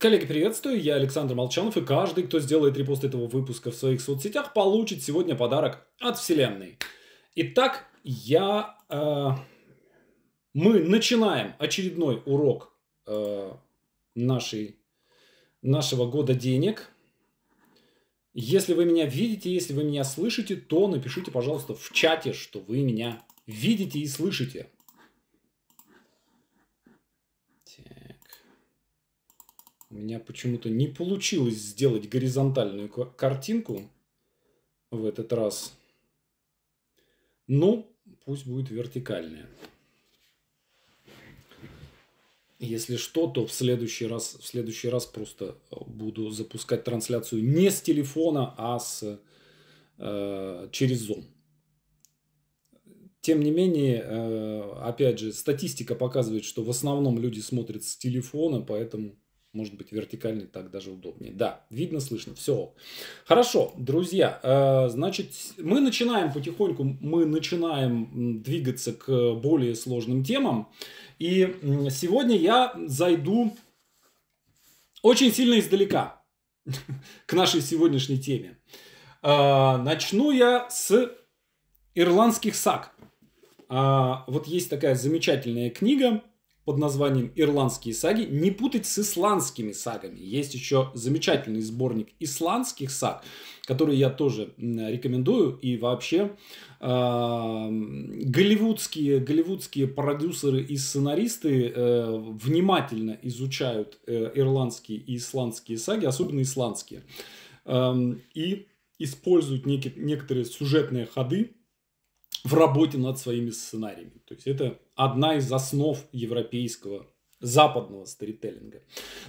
Коллеги, приветствую, я Александр Молчанов, и каждый, кто сделает репост этого выпуска в своих соцсетях, получит сегодня подарок от Вселенной. Итак, я... Э, мы начинаем очередной урок э, нашей, нашего года денег. Если вы меня видите, если вы меня слышите, то напишите, пожалуйста, в чате, что вы меня видите и слышите. У меня почему-то не получилось сделать горизонтальную картинку в этот раз. Ну, пусть будет вертикальная. Если что, то в следующий раз, в следующий раз просто э, буду запускать трансляцию не с телефона, а с, э, через Zoom. Тем не менее, э, опять же, статистика показывает, что в основном люди смотрят с телефона, поэтому может быть, вертикальный так даже удобнее. Да, видно, слышно, все. Хорошо, друзья, э, значит, мы начинаем потихоньку, мы начинаем двигаться к более сложным темам. И сегодня я зайду очень сильно издалека к нашей сегодняшней теме. Э, начну я с ирландских сак. Э, вот есть такая замечательная книга под названием «Ирландские саги», не путать с исландскими сагами. Есть еще замечательный сборник исландских саг, который я тоже рекомендую. И вообще голливудские, голливудские продюсеры и сценаристы э, внимательно изучают э, ирландские и исландские саги, особенно исландские. и используют некие, некоторые сюжетные ходы, в работе над своими сценариями. То есть это одна из основ европейского западного сторителлинга.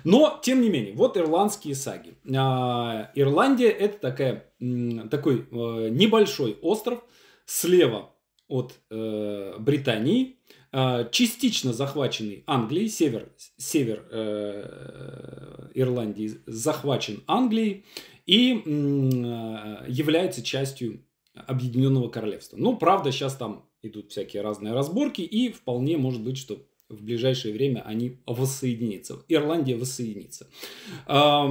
Но, тем не менее, вот ирландские саги. А, Ирландия – это такая, такой э, небольшой остров слева от э, Британии, а, частично захваченный Англией, север, север э, Ирландии захвачен Англией и э, является частью Объединенного Королевства. Ну, правда, сейчас там идут всякие разные разборки, и вполне может быть, что в ближайшее время они воссоединятся. Ирландия воссоединится. И а,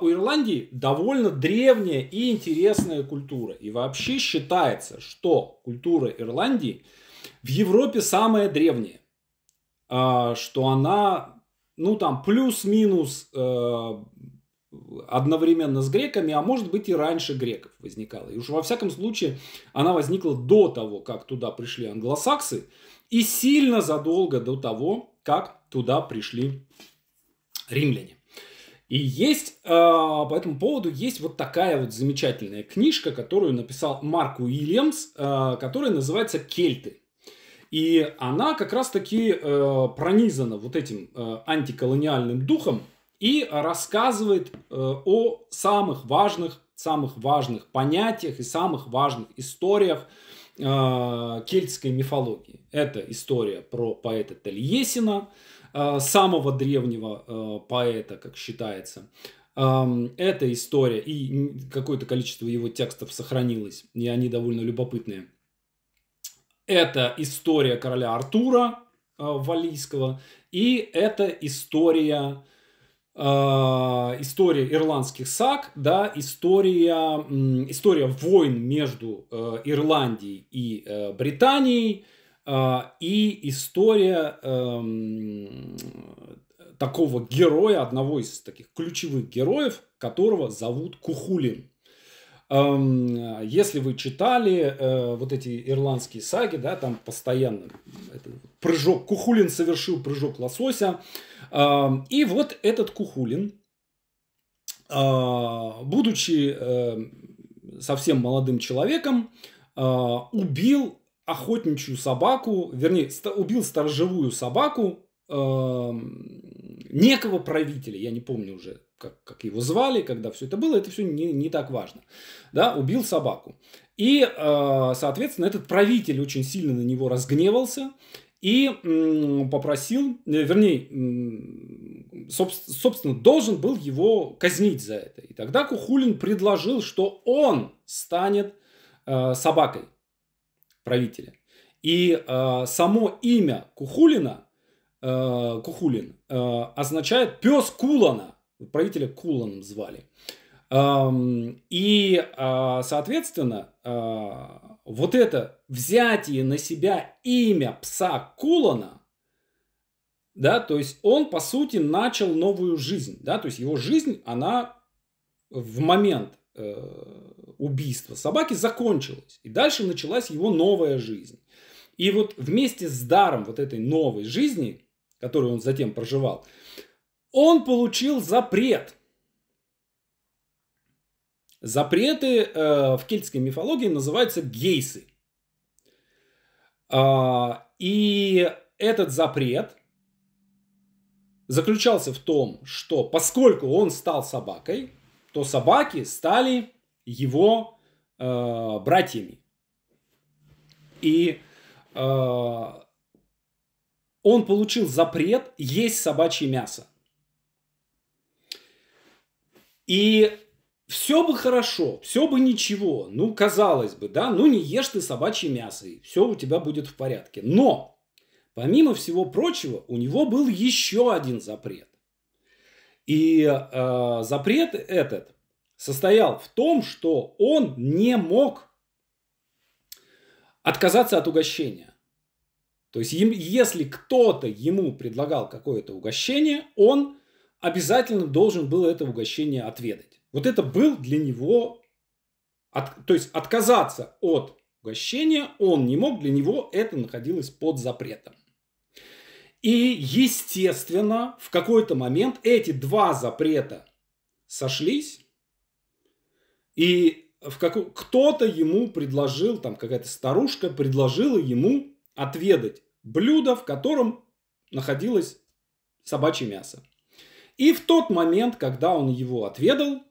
у Ирландии довольно древняя и интересная культура. И вообще считается, что культура Ирландии в Европе самая древняя. А, что она, ну там, плюс-минус э, одновременно с греками, а может быть и раньше греков возникала. И уж во всяком случае она возникла до того, как туда пришли англосаксы, и сильно задолго до того, как туда пришли римляне. И есть э, по этому поводу есть вот такая вот замечательная книжка, которую написал Марк Уильямс, э, которая называется «Кельты». И она как раз-таки э, пронизана вот этим антиколониальным духом, и рассказывает э, о самых важных, самых важных понятиях и самых важных историях э, кельтской мифологии. Это история про поэта Тельесина, э, самого древнего поэта, как считается. Эм, это история, и какое-то количество его текстов сохранилось, и они довольно любопытные. Это история короля Артура Валийского, и это история Э, история ирландских саг, да, история, история войн между э, Ирландией и э, Британией и история такого героя, одного из таких ключевых героев, которого зовут Кухулин. Если вы читали э, вот эти ирландские саги, да, там постоянно прыжок, Кухулин совершил прыжок лосося. И вот этот Кухулин, а, будучи э, совсем молодым человеком, а, убил охотничью собаку, вернее, убил сторожевую собаку некого правителя, я не помню уже как, как его звали, когда все это было, это все не, не так важно. Да, убил собаку. И, э, соответственно, этот правитель очень сильно на него разгневался и попросил, э, вернее, собственно, должен был его казнить за это. И тогда Кухулин предложил, что он станет э, собакой правителя. И само имя Кухулина, Кухулин, означает пес Кулана правителя Куланом звали. И, а, соответственно, а, вот это взятие на себя имя пса Кулана, да, то есть он, по сути, начал новую жизнь, да, то есть его жизнь, она в момент э, убийства собаки закончилась, и дальше началась его новая жизнь. И вот вместе с даром вот этой новой жизни, которую он затем проживал, он получил запрет. Запреты э, в кельтской мифологии называются гейсы. Э, и этот запрет заключался в том, что поскольку он стал собакой, то собаки стали его э, братьями. И э, он получил запрет есть собачье мясо. И все бы хорошо, все бы ничего. Ну, казалось бы, да, ну не ешь ты собачье мясо, и все у тебя будет в порядке. Но, помимо всего прочего, у него был еще один запрет. И э, запрет этот состоял в том, что он не мог отказаться от угощения. То есть, если кто-то ему предлагал какое-то угощение, он обязательно должен был это угощение отведать. Вот это был для него, от, то есть отказаться от угощения он не мог, для него это находилось под запретом. И, естественно, в какой-то момент эти два запрета сошлись, и в каку кто-то ему предложил, там какая-то старушка предложила ему отведать блюдо, в котором находилось собачье мясо. И в тот момент, когда он его отведал,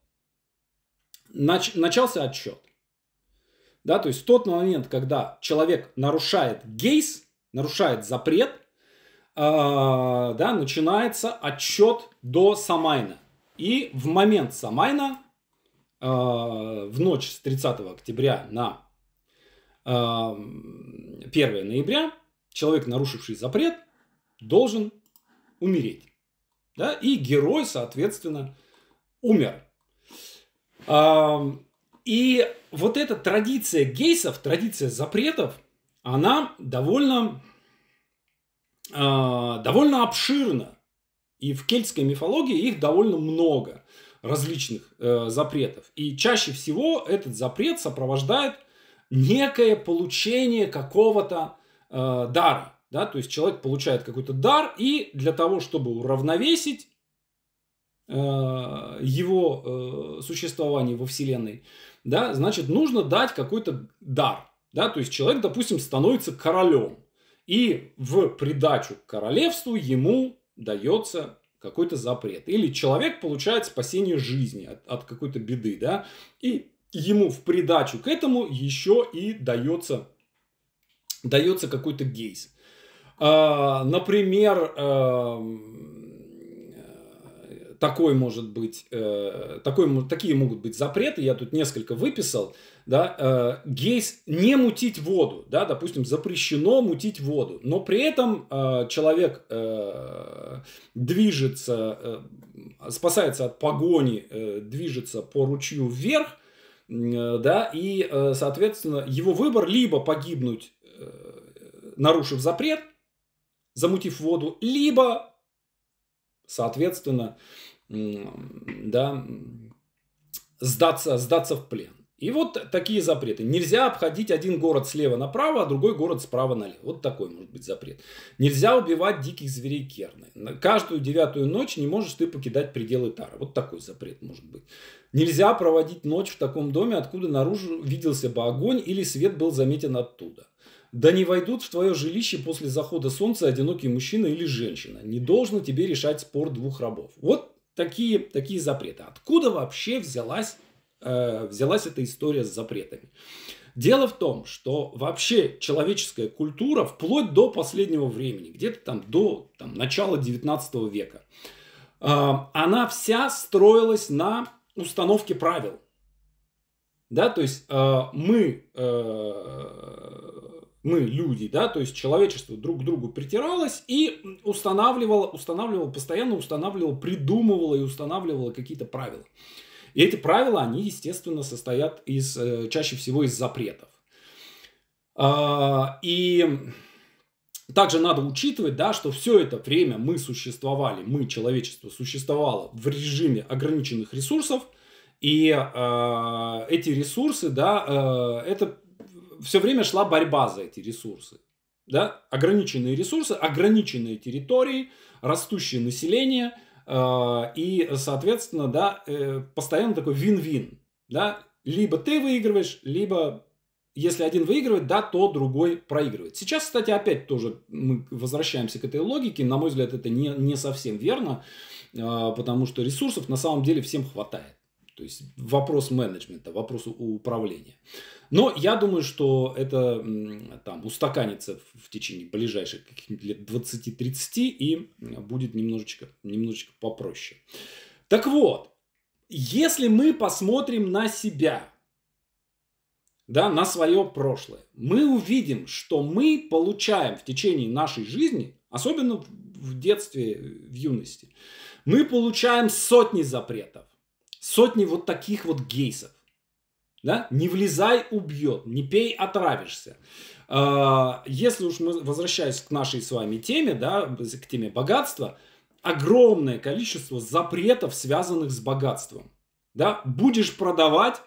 нач- начался отчет, Да, то есть в тот момент, когда человек нарушает гейс, нарушает запрет, а, да, начинается отчет до Самайна. И в момент Самайна, а, в ночь с 30 октября на э, а, 1 ноября, человек, нарушивший запрет, должен умереть. Да? И герой, соответственно, умер. А, и вот эта традиция гейсов, традиция запретов, она довольно, а, довольно обширна. И в кельтской мифологии их довольно много различных э, запретов. И чаще всего этот запрет сопровождает некое получение какого-то э, дара. Да, то есть человек получает какой-то дар, и для того, чтобы уравновесить э, его э, существование во Вселенной, да, значит, нужно дать какой-то дар. Да, то есть человек, допустим, становится королем. И в придачу к королевству ему дается какой-то запрет. Или человек получает спасение жизни от, от какой-то беды, да, и ему в придачу к этому еще и дается, дается какой-то гейс. А, например, эм, такой может быть, э, такой, такие могут быть запреты, я тут несколько выписал, да, э, гейс не мутить воду, да, допустим, запрещено мутить воду, но при этом э, человек движется, спасается от погони, движется по ручью вверх, да, и, соответственно, его выбор либо погибнуть, нарушив запрет – замутив воду, либо, соответственно, да, сдаться, сдаться в плен. И вот такие запреты. Нельзя обходить один город слева направо, а другой город справа налево. Вот такой может быть запрет. Нельзя убивать диких зверей керны. Каждую девятую ночь не можешь ты покидать пределы Тара. Вот такой запрет может быть. Нельзя проводить ночь в таком доме, откуда наружу виделся бы огонь или свет был заметен оттуда. Да не войдут в твое жилище после захода солнца одинокий мужчина или женщина. Не должно тебе решать спор двух рабов. Вот такие, такие запреты. Откуда вообще взялась, э, взялась эта история с запретами? Дело в том, что вообще человеческая культура вплоть до последнего времени, где-то там до там, начала 19 века, э, она вся строилась на установке правил. Да, то есть э, мы э, мы люди, да, то есть человечество друг к другу притиралось и устанавливало, устанавливало, постоянно устанавливало, придумывало и устанавливало какие-то правила. И эти правила, они, естественно, состоят из, э, чаще всего из запретов. А, и также надо учитывать, да, что все это время мы существовали, мы, человечество, существовало в режиме ограниченных ресурсов, и э, эти ресурсы, да, э, это все время шла борьба за эти ресурсы. Да? Ограниченные ресурсы, ограниченные территории, растущее население э, и, соответственно, да, э, постоянно такой вин-вин. Да? Либо ты выигрываешь, либо если один выигрывает, да, то другой проигрывает. Сейчас, кстати, опять тоже мы возвращаемся к этой логике. На мой взгляд, это не, не совсем верно, э, потому что ресурсов на самом деле всем хватает. То есть вопрос менеджмента, вопрос управления. Но я думаю, что это там устаканится в течение ближайших каких-нибудь лет 20-30 и будет немножечко, немножечко попроще. Так вот, если мы посмотрим на себя, да, на свое прошлое, мы увидим, что мы получаем в течение нашей жизни, особенно в детстве, в юности, мы получаем сотни запретов сотни вот таких вот гейсов. Да? Не влезай, убьет, не пей, отравишься. А, если уж мы возвращаясь к нашей с вами теме, да, к теме богатства, огромное количество запретов, связанных с богатством. Да? Будешь продавать,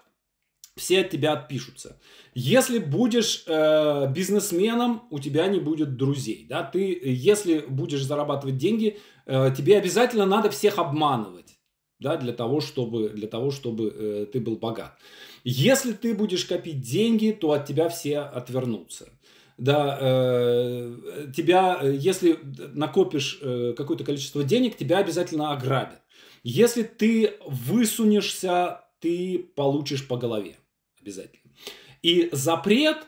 все от тебя отпишутся. Если будешь э, бизнесменом, у тебя не будет друзей. Да? Ты, если будешь зарабатывать деньги, э, тебе обязательно надо всех обманывать да, для того, чтобы, для того, чтобы э, ты был богат. Если ты будешь копить деньги, то от тебя все отвернутся. Да, э, тебя, э, если накопишь э, какое-то количество денег, тебя обязательно ограбят. Если ты высунешься, ты получишь по голове обязательно. И запрет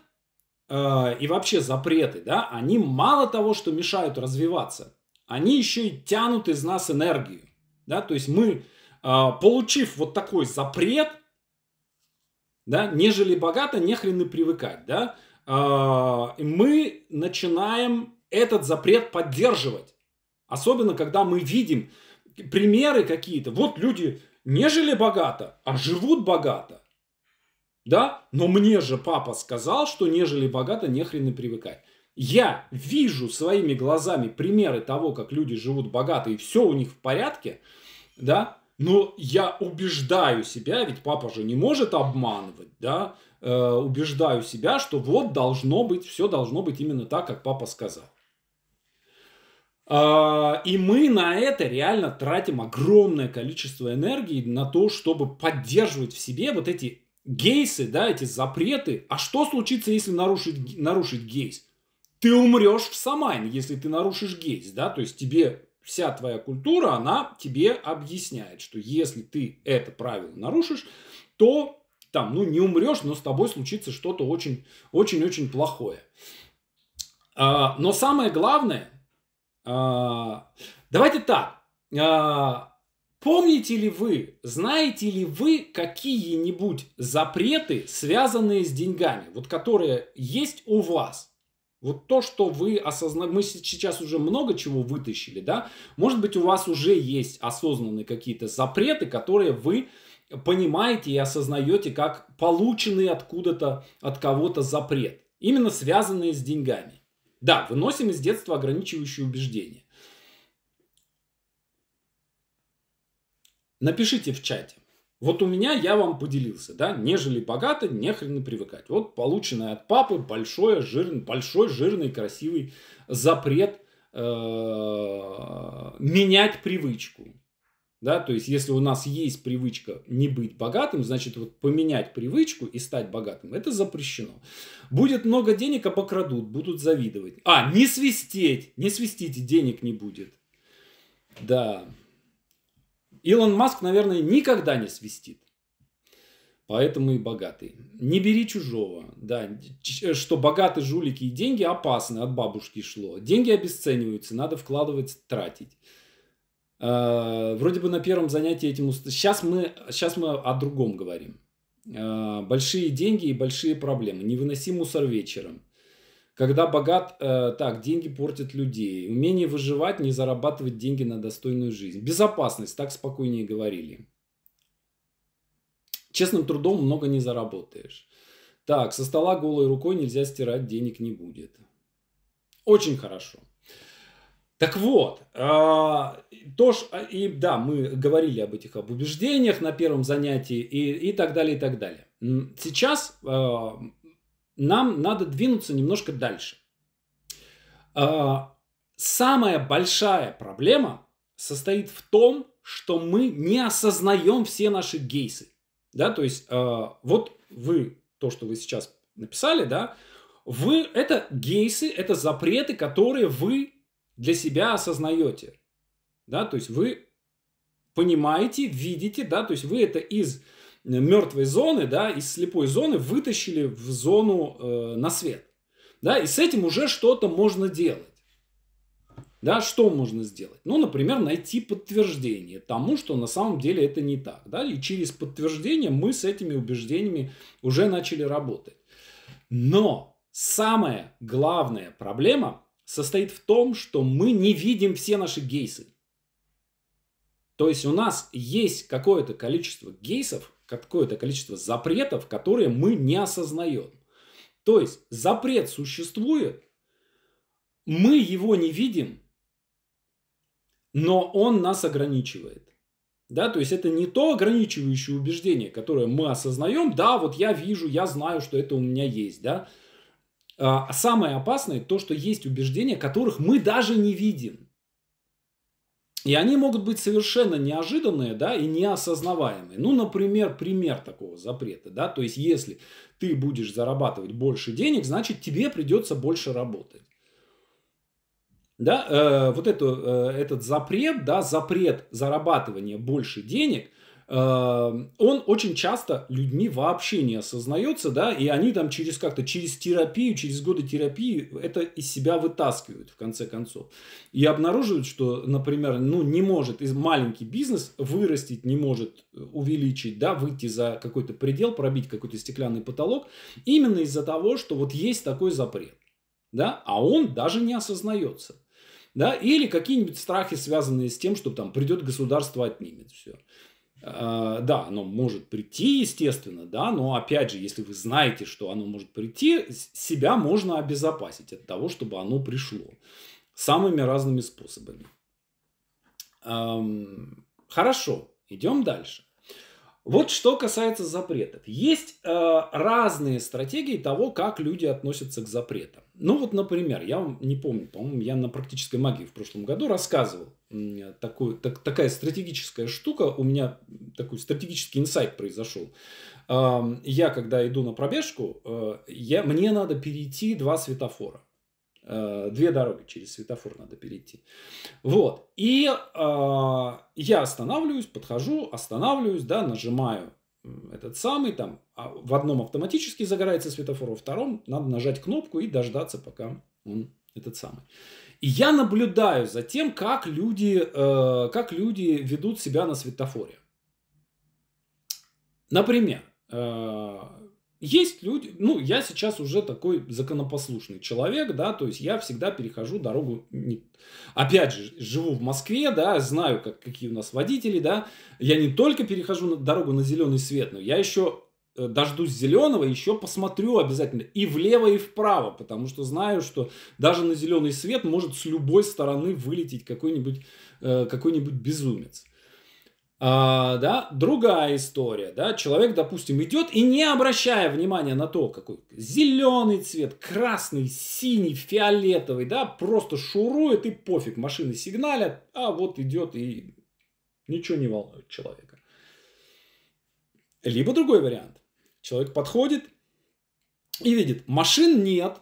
э, и вообще запреты, да, они мало того, что мешают развиваться, они еще и тянут из нас энергию. Да? То есть мы а, получив вот такой запрет, да, нежели богато, нехрен и привыкать, да, а, мы начинаем этот запрет поддерживать. Особенно, когда мы видим примеры какие-то. Вот люди нежели богато, а живут богато. Да? Но мне же папа сказал, что нежели богато, нехрен и привыкать. Я вижу своими глазами примеры того, как люди живут богато и все у них в порядке, да, но я убеждаю себя, ведь папа же не может обманывать, да, э, убеждаю себя, что вот должно быть, все должно быть именно так, как папа сказал. Э, и мы на это реально тратим огромное количество энергии на то, чтобы поддерживать в себе вот эти гейсы, да, эти запреты. А что случится, если нарушить, нарушить гейс? Ты умрешь в Самайн, если ты нарушишь гейс, да, то есть тебе вся твоя культура, она тебе объясняет, что если ты это правило нарушишь, то там, ну, не умрешь, но с тобой случится что-то очень-очень-очень плохое. А, но самое главное, а, давайте так, а, помните ли вы, знаете ли вы какие-нибудь запреты, связанные с деньгами, вот которые есть у вас? Вот то, что вы осознали, мы сейчас уже много чего вытащили, да, может быть у вас уже есть осознанные какие-то запреты, которые вы понимаете и осознаете как полученные откуда-то, от кого-то запрет, именно связанные с деньгами. Да, выносим из детства ограничивающие убеждения. Напишите в чате, вот у меня я вам поделился, да, нежели богато, не хрена привыкать. Вот полученный от папы большой жирный, большой, жирный, красивый запрет э, менять привычку. Да, то есть, если у нас есть привычка не быть богатым, значит, вот поменять привычку и стать богатым, это запрещено. Будет много денег, обокрадут, а будут завидовать. А, не свистеть, не свистите, денег не будет. Да. Илон Маск, наверное, никогда не свистит. Поэтому и богатый. Не бери чужого. Да, э, что богатые жулики и деньги опасны, от бабушки шло. Деньги обесцениваются, надо вкладывать, тратить. А, вроде бы на первом занятии этим... Уст... Сейчас мы, сейчас мы о другом говорим. А, большие деньги и большие проблемы. Не выноси мусор вечером когда богат, э, так, деньги портят людей, умение выживать, не зарабатывать деньги на достойную жизнь, безопасность, так спокойнее говорили. Честным трудом много не заработаешь. Так, со стола голой рукой нельзя стирать, денег не будет. Очень хорошо. Так вот, э, то ж, а, и да, мы говорили об этих об убеждениях на первом занятии и, и так далее, и так далее. Сейчас а, нам надо двинуться немножко дальше. А, самая большая проблема состоит в том, что мы не осознаем все наши гейсы. Да, то есть а, вот вы, то, что вы сейчас написали, да, вы, это гейсы, это запреты, которые вы для себя осознаете. Да, то есть вы понимаете, видите, да, то есть вы это из мертвой зоны, да, из слепой зоны вытащили в зону э, на свет. Да, и с этим уже что-то можно делать. Да, что можно сделать? Ну, например, найти подтверждение тому, что на самом деле это не так. Да? И через подтверждение мы с этими убеждениями уже начали работать. Но самая главная проблема состоит в том, что мы не видим все наши гейсы. То есть у нас есть какое-то количество гейсов, какое-то количество запретов, которые мы не осознаем. То есть запрет существует, мы его не видим, но он нас ограничивает. Да, то есть это не то ограничивающее убеждение, которое мы осознаем, да, вот я вижу, я знаю, что это у меня есть, да. А, а самое опасное то, что есть убеждения, которых мы даже не видим. И они могут быть совершенно неожиданные, да, и неосознаваемые. Ну, например, пример такого запрета, да, то есть если ты будешь зарабатывать больше денег, значит тебе придется больше работать. Да, э, вот это э, этот запрет, да, запрет зарабатывания больше денег – Эм, он очень часто людьми вообще не осознается, да, и они там через как-то, через терапию, через годы терапии это из себя вытаскивают в конце концов. И обнаруживают, что, например, ну не может из маленький бизнес вырастить, не может э, увеличить, да, выйти за какой-то предел, пробить какой-то стеклянный потолок, именно из-за того, что вот есть такой запрет, да, а он даже не осознается. Да, или какие-нибудь страхи, связанные с тем, что там придет государство, отнимет все. Э, да, оно может прийти, естественно, да, но опять же, если вы знаете, что оно может прийти, себя можно обезопасить от того, чтобы оно пришло самыми разными способами. Эм, хорошо, идем дальше. Вот что касается запретов. Есть э, разные стратегии того, как люди относятся к запретам. Ну вот, например, я вам не помню, по-моему, я на практической магии в прошлом году рассказывал такой, так, такая стратегическая штука, у меня такой стратегический инсайт произошел. Я, когда иду на пробежку, э, я, мне надо перейти два светофора. Э, две дороги через светофор надо перейти. Вот. И а, я останавливаюсь, подхожу, останавливаюсь, да, нажимаю этот самый, там, а, в одном автоматически загорается светофор, во втором надо нажать кнопку и дождаться, пока он этот самый. И я наблюдаю за тем, как люди, э, как люди ведут себя на светофоре. Например, э, есть люди, ну, я сейчас уже такой законопослушный человек, да, то есть я всегда перехожу дорогу, не... опять же, живу в Москве, да, знаю, как, какие у нас водители, да, я не только перехожу на дорогу на зеленый свет, но я еще Э, дождусь зеленого, еще посмотрю обязательно и влево, и вправо, потому что знаю, что даже на зеленый свет может с любой стороны вылететь какой-нибудь э, какой безумец. А, да, другая история, да, человек, допустим, идет и не обращая внимания на то, какой зеленый цвет, красный, синий, фиолетовый, да, просто шурует и пофиг, машины сигналят, а вот идет и ничего не волнует человека. Либо другой вариант. Человек подходит и видит, машин нет,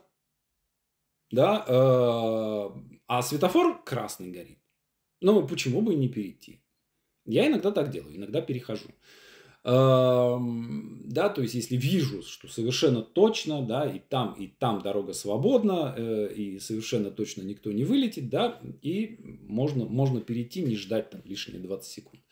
да, э, а светофор красный горит. Ну, почему бы и не перейти? Я иногда так делаю, иногда перехожу. Э, да, то есть, если вижу, что совершенно точно, да, и там, и там дорога свободна, э, и совершенно точно никто не вылетит, да, и можно, можно перейти, не ждать там лишние 20 секунд.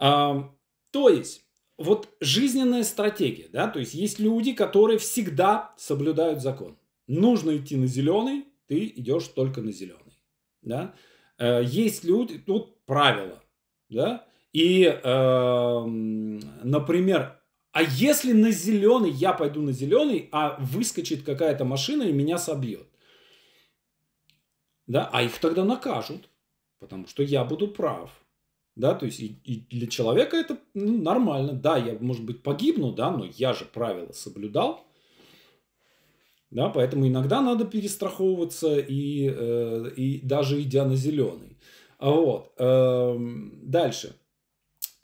Э, то есть, вот жизненная стратегия, да, то есть есть люди, которые всегда соблюдают закон. Нужно идти на зеленый, ты идешь только на зеленый, да. Э, есть люди, тут правило, да, и, э, например, а если на зеленый, я пойду на зеленый, а выскочит какая-то машина и меня собьет, да, а их тогда накажут, потому что я буду прав, да, то есть и, и для человека это ну, нормально, да, я, может быть, погибну, да, но я же правила соблюдал, да, поэтому иногда надо перестраховываться и, э, и даже идя на зеленый. а Вот. Э, дальше.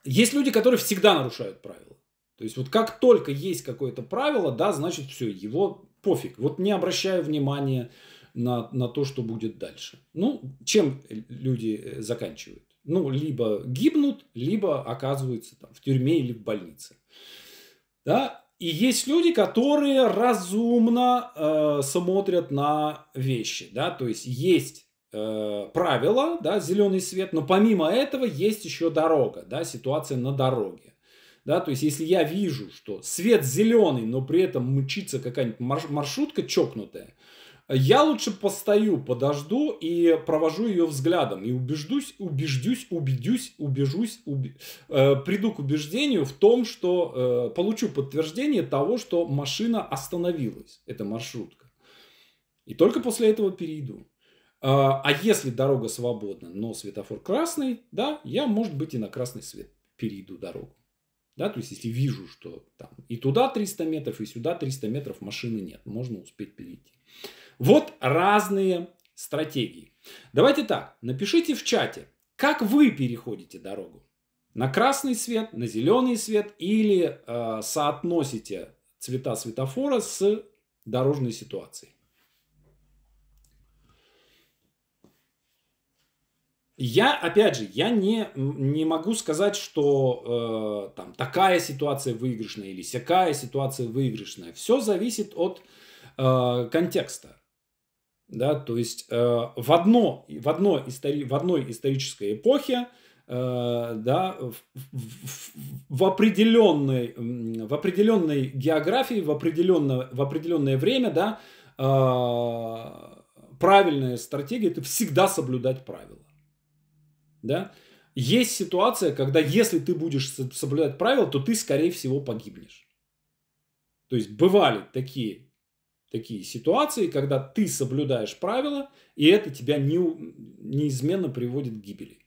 Есть люди, которые всегда нарушают правила. То есть вот как только есть какое-то правило, да, значит все, его пофиг. Вот не обращаю внимания на, на то, что будет дальше. Ну, чем люди э, заканчивают? ну, либо гибнут, либо оказываются там, в тюрьме или в больнице. Да? И есть люди, которые разумно э, смотрят на вещи. Да? То есть есть э, правила, да, зеленый свет, но помимо этого есть еще дорога, да, ситуация на дороге. Да, то есть, если я вижу, что свет зеленый, но при этом мчится какая-нибудь маршрутка чокнутая, я лучше постою, подожду и провожу ее взглядом. И убеждусь, убеждюсь, убедюсь, убежусь, убе... э, приду к убеждению в том, что э, получу подтверждение того, что машина остановилась. Это маршрутка. И только после этого перейду. Э, а если дорога свободна, но светофор красный, да, я, может быть, и на красный свет перейду дорогу. Да, то есть, если вижу, что там и туда 300 метров, и сюда 300 метров машины нет, можно успеть перейти. Вот разные стратегии. Давайте так, напишите в чате, как вы переходите дорогу. На красный свет, на зеленый свет или э, соотносите цвета светофора с дорожной ситуацией. Я, опять же, я не, не могу сказать, что э, там такая ситуация выигрышная или всякая ситуация выигрышная. Все зависит от э, контекста. Да, то есть э, в, одно, в, одно истори, в одной исторической эпохе э, да, в, в, в, определенной, в определенной географии, в определенное, в определенное время да, э, правильная стратегия – это всегда соблюдать правила. Да? Есть ситуация, когда если ты будешь соблюдать правила, то ты, скорее всего, погибнешь. То есть бывали такие такие ситуации, когда ты соблюдаешь правила, и это тебя не, неизменно приводит к гибели.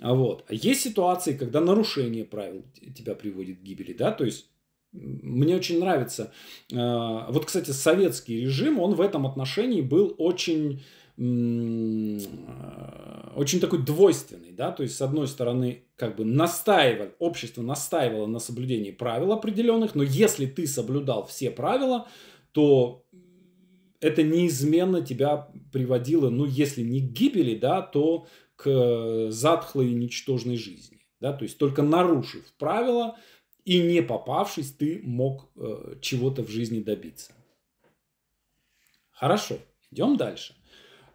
А вот. А есть ситуации, когда нарушение правил тебя приводит к гибели, да, то есть мне очень нравится. Э, вот, кстати, советский режим, он в этом отношении был очень э, очень такой двойственный, да, то есть с одной стороны как бы настаивали, общество настаивало на соблюдении правил определенных, но если ты соблюдал все правила, то это неизменно тебя приводило, ну, если не к гибели, да, то к э, затхлой и ничтожной жизни. Да? То есть только нарушив правила и не попавшись, ты мог э, чего-то в жизни добиться. Хорошо, идем дальше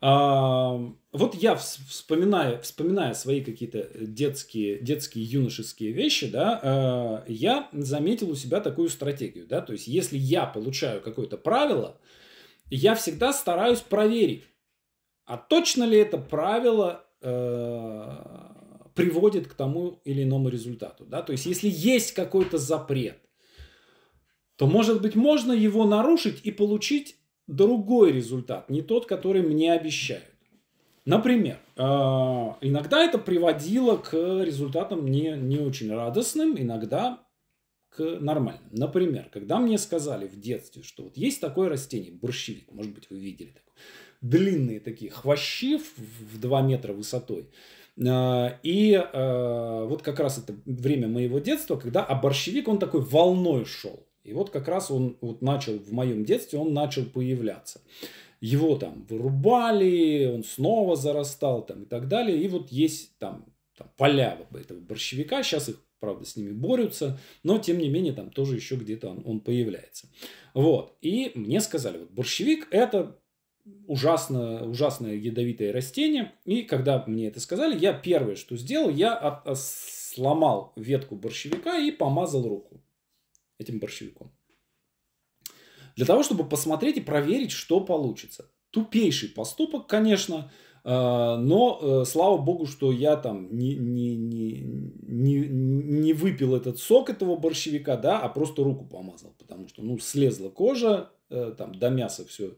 вот я вспоминаю, вспоминая свои какие-то детские, детские юношеские вещи, да, э, я заметил у себя такую стратегию, да, то есть если я получаю какое-то правило, я всегда стараюсь проверить, а точно ли это правило э, приводит к тому или иному результату, да, то есть если есть какой-то запрет, то может быть можно его нарушить и получить другой результат, не тот, который мне обещают. Например, э, иногда это приводило к результатам не, не очень радостным, иногда к нормальным. Например, когда мне сказали в детстве, что вот есть такое растение, борщевик, может быть, вы видели такое, длинные такие хвощи в 2 метра высотой. Э, и э, вот как раз это время моего детства, когда а борщевик, он такой волной шел. И вот как раз он вот начал, в моем детстве он начал появляться. Его там вырубали, он снова зарастал там и так далее. И вот есть там, там поля этого борщевика, сейчас их, правда, с ними борются, но тем не менее там тоже еще где-то он, он появляется. Вот, и мне сказали, вот борщевик это ужасно, ужасное ядовитое растение. И когда мне это сказали, я первое, что сделал, я от, от, э, сломал ветку борщевика и помазал руку этим борщевиком. Для того, чтобы посмотреть и проверить, что получится. Тупейший поступок, конечно, э, но э, слава богу, что я там не, не, не, не, не выпил этот сок этого борщевика, да, а просто руку помазал, потому что, ну, слезла кожа, э, там до мяса все,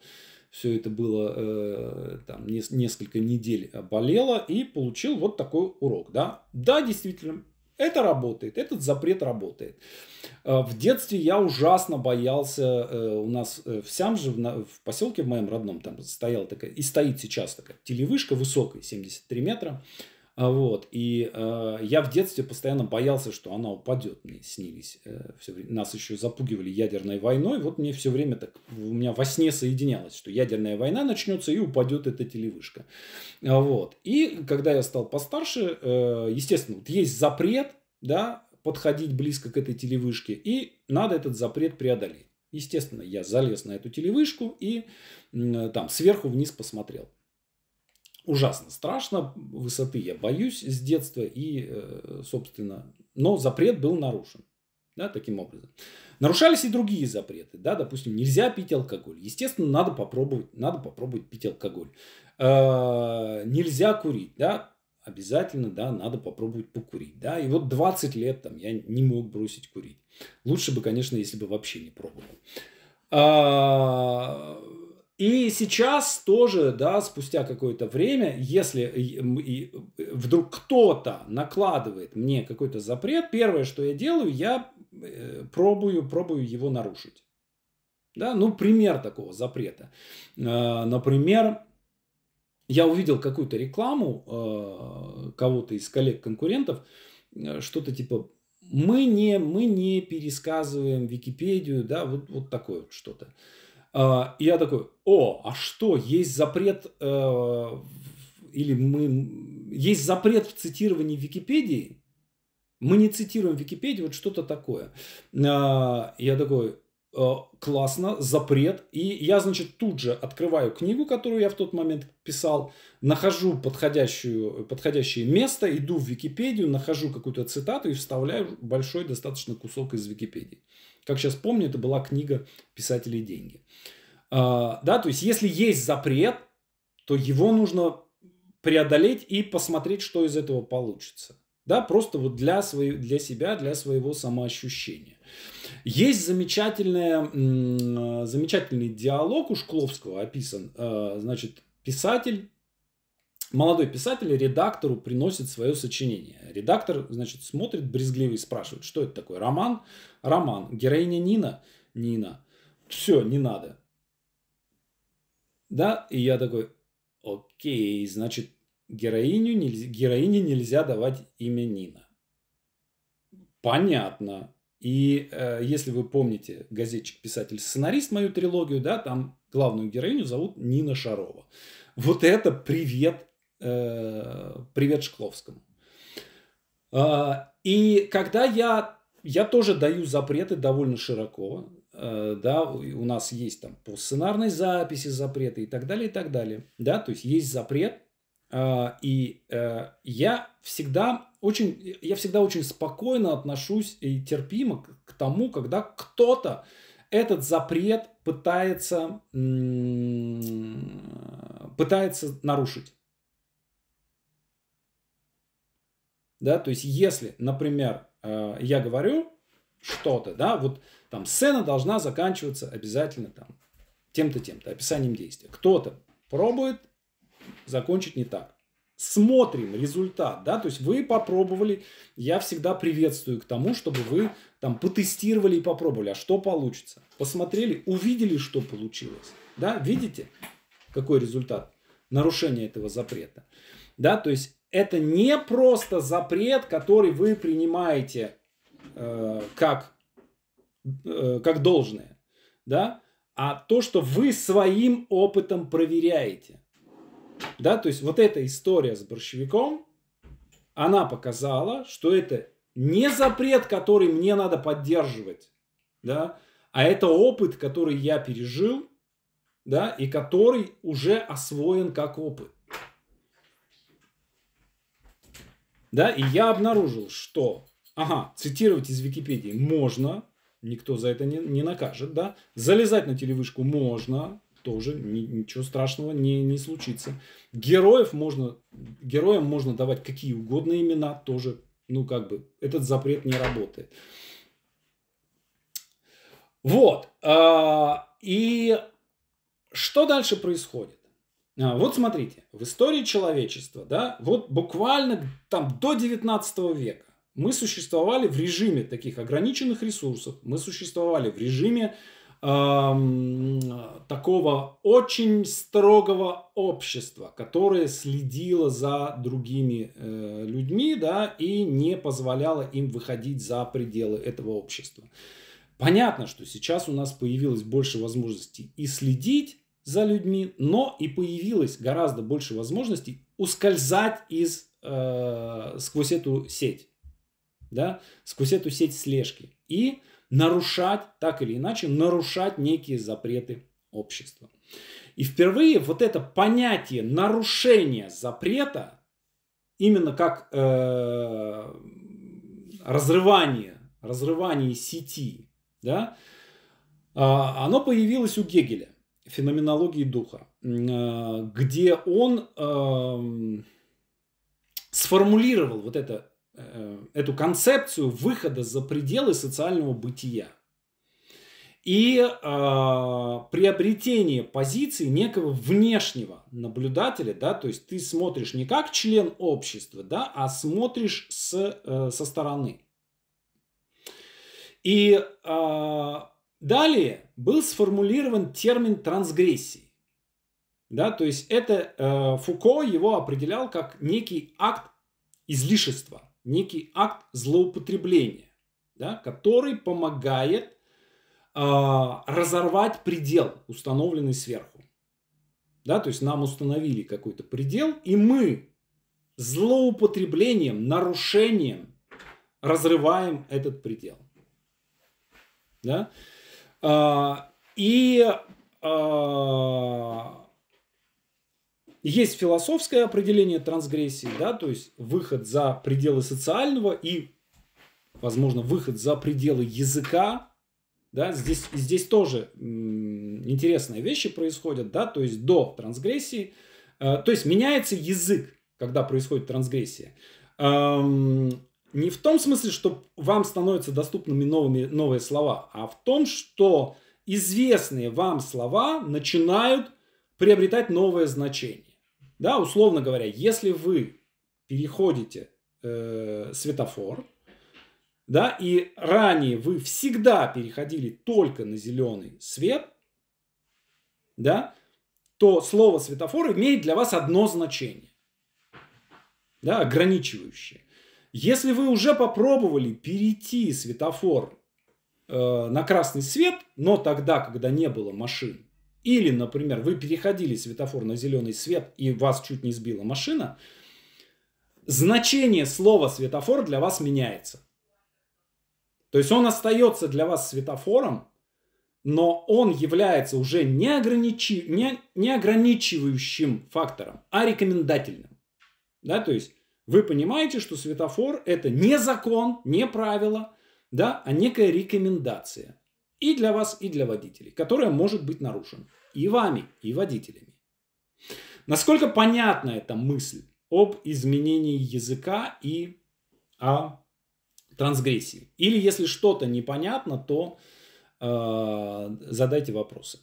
все это было, там несколько недель болело и получил вот такой урок, да. Да, действительно, это работает, этот запрет работает. Э, в детстве я ужасно боялся, э, у нас э, в Сямже, в поселке в моем родном, там стояла такая, и стоит сейчас такая телевышка высокая, 73 метра, а, вот. И э, я в детстве постоянно боялся, что она упадет. Мне снились э, все время. Нас еще запугивали ядерной войной. Вот мне все время так, у меня во сне соединялось, что ядерная война начнется и упадет эта телевышка. А, вот. И когда я стал постарше, э, естественно, вот есть запрет, да, подходить близко к этой телевышке. И надо этот запрет преодолеть. Естественно, я залез на эту телевышку и э, там сверху вниз посмотрел ужасно страшно, высоты я боюсь с детства, и, э, собственно, но запрет был нарушен. Да, таким образом. Нарушались и другие запреты. Да, допустим, нельзя пить алкоголь. Естественно, надо попробовать, надо попробовать пить алкоголь. Э-э- нельзя курить. Да, обязательно, да, надо попробовать покурить, да, и вот 20 лет там я не мог бросить курить. Лучше бы, конечно, если бы вообще не пробовал. А... И сейчас тоже, да, спустя какое-то время, если вдруг кто-то накладывает мне какой-то запрет, первое, что я делаю, я э, пробую, пробую его нарушить. Да, ну, пример такого запрета. Э, например, я увидел какую-то рекламу э, кого-то из коллег-конкурентов, что-то типа мы не, мы не пересказываем Википедию, да, вот, вот такое вот что-то. А, я такой, о, а что, есть запрет, э, или мы, есть запрет в цитировании Википедии? Мы не цитируем Википедию, вот что-то такое. А, я такой, «Э, классно, запрет. И я, значит, тут же открываю книгу, которую я в тот момент писал, нахожу подходящую, подходящее место, иду в Википедию, нахожу какую-то цитату и вставляю большой достаточно кусок из Википедии. Как сейчас помню, это была книга писателей деньги». А, да, то есть, если есть запрет, то его нужно преодолеть и посмотреть, что из этого получится. Да, просто вот для, своей, для себя, для своего самоощущения. Есть замечательный, э, замечательный диалог у Шкловского описан. Э, значит, писатель молодой писатель редактору приносит свое сочинение. Редактор, значит, смотрит брезгливо и спрашивает, что это такое? Роман? Роман. Героиня Нина? Нина. Все, не надо. Да, и я такой, окей, значит, героиню нельзя, героине нельзя давать имя Нина. Понятно. И э, если вы помните газетчик, писатель, сценарист мою трилогию, да, там главную героиню зовут Нина Шарова. Вот это привет Э, Привет Шкловскому. А, и когда я, я тоже даю запреты довольно широко, э, да, у нас есть там по сценарной записи запреты и так далее, и так далее, да, то есть есть запрет, а, и э, я всегда очень, я всегда очень спокойно отношусь и терпимо к тому, когда кто-то этот запрет пытается, пытается нарушить. Да? То есть, если, например, э, я говорю что-то, да, вот там сцена должна заканчиваться обязательно там тем-то, тем-то, описанием действия. Кто-то пробует закончить не так. Смотрим результат, да, то есть вы попробовали, я всегда приветствую к тому, чтобы вы там потестировали и попробовали, а что получится. Посмотрели, увидели, что получилось, да, видите, какой результат нарушения этого запрета, да, то есть это не просто запрет, который вы принимаете э, как, э, как должное, да, а то, что вы своим опытом проверяете. Да, то есть вот эта история с борщевиком, она показала, что это не запрет, который мне надо поддерживать, да, а это опыт, который я пережил, да, и который уже освоен как опыт. Да, и я обнаружил, что, ага, цитировать из Википедии можно, никто за это не, не накажет, да. Залезать на телевышку можно, тоже ни, ничего страшного не, не случится. Героев можно, героям можно давать какие угодно имена, тоже, ну, как бы, этот запрет не работает. Вот. А, и что дальше происходит? А, вот смотрите, в истории человечества, да, вот буквально там до 19 века мы существовали в режиме таких ограниченных ресурсов, мы существовали в режиме такого очень строгого общества, которое следило за другими э, людьми, да, и не позволяло им выходить за пределы этого общества. Понятно, что сейчас у нас появилось больше возможностей и следить за людьми, но и появилось гораздо больше возможностей ускользать из, э, сквозь эту сеть, да, сквозь эту сеть слежки и нарушать, так или иначе, нарушать некие запреты общества. И впервые вот это понятие нарушения запрета, именно как э, разрывание, разрывание сети, да, э, оно появилось у Гегеля феноменологии духа, э, где он эм, сформулировал вот это, э, э, эту концепцию выхода за пределы социального бытия и э, приобретение позиции некого внешнего наблюдателя, да, то есть ты смотришь не как член общества, да, а смотришь с, э, со стороны. И э, Далее был сформулирован термин трансгрессии. Да, то есть это э, Фуко его определял как некий акт излишества, некий акт злоупотребления, да, который помогает э, разорвать предел, установленный сверху. Да, то есть нам установили какой-то предел, и мы злоупотреблением, нарушением разрываем этот предел. Да? А, и а, есть философское определение трансгрессии, да, то есть выход за пределы социального и, возможно, выход за пределы языка, да, здесь, здесь тоже интересные вещи происходят, да, то есть до трансгрессии, э, то есть меняется язык, когда происходит трансгрессия не в том смысле, что вам становятся доступными новыми, новые слова, а в том, что известные вам слова начинают приобретать новое значение. Да, условно говоря, если вы переходите э, светофор, да, и ранее вы всегда переходили только на зеленый свет, да, то слово светофор имеет для вас одно значение, да, ограничивающее. Если вы уже попробовали перейти светофор э, на красный свет, но тогда, когда не было машин, или, например, вы переходили светофор на зеленый свет и вас чуть не сбила машина, значение слова светофор для вас меняется. То есть он остается для вас светофором, но он является уже не, ограничи... не... не ограничивающим фактором, а рекомендательным. Да, то есть вы понимаете, что светофор – это не закон, не правило, да, а некая рекомендация. И для вас, и для водителей, которая может быть нарушена. И вами, и водителями. Насколько понятна эта мысль об изменении языка и о трансгрессии? Или если что-то непонятно, то э, задайте вопросы.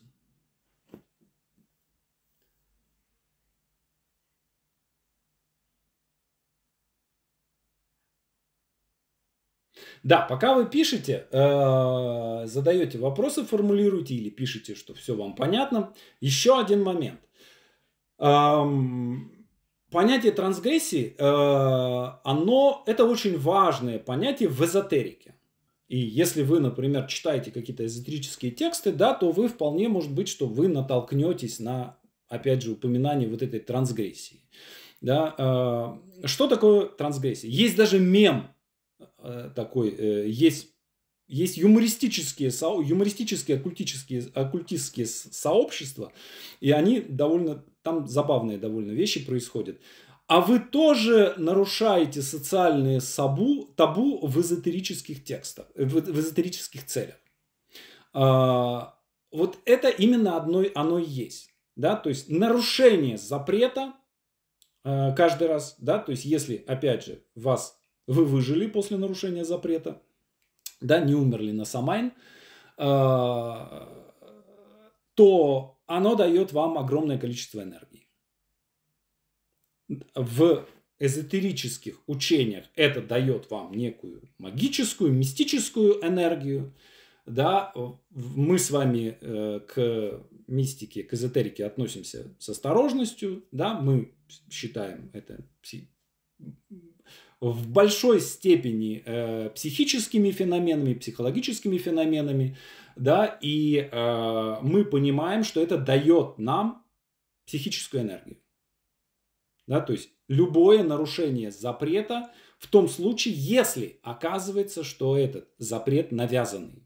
Да, пока вы пишете, э, задаете вопросы, формулируете или пишете, что все вам понятно. Еще один момент. понятие трансгрессии, э, оно, это очень важное понятие в эзотерике. И если вы, например, читаете какие-то эзотерические тексты, да, то вы вполне может быть, что вы натолкнетесь на, опять же, упоминание вот этой трансгрессии. Да, э, что такое трансгрессия? Есть даже мем Э, такой, э, есть есть юмористические, юмористические оккультические, оккультистские сообщества, и они довольно, там забавные довольно вещи происходят. А вы тоже нарушаете социальные сабу, табу в эзотерических текстах, э, в, эзотерических целях. А, вот это именно одно, оно и есть. Да? То есть нарушение запрета каждый раз, да, то есть если, опять же, вас вы выжили после нарушения запрета, да, не умерли на Самайн, а, то оно дает вам огромное количество энергии. В эзотерических учениях это дает вам некую магическую, мистическую энергию. Да, мы с вами э, к мистике, к эзотерике относимся с осторожностью. Да, мы считаем это в большой степени э, психическими феноменами, психологическими феноменами, да, и э, мы понимаем, что это дает нам психическую энергию. Да, то есть любое нарушение запрета в том случае, если оказывается, что этот запрет навязанный.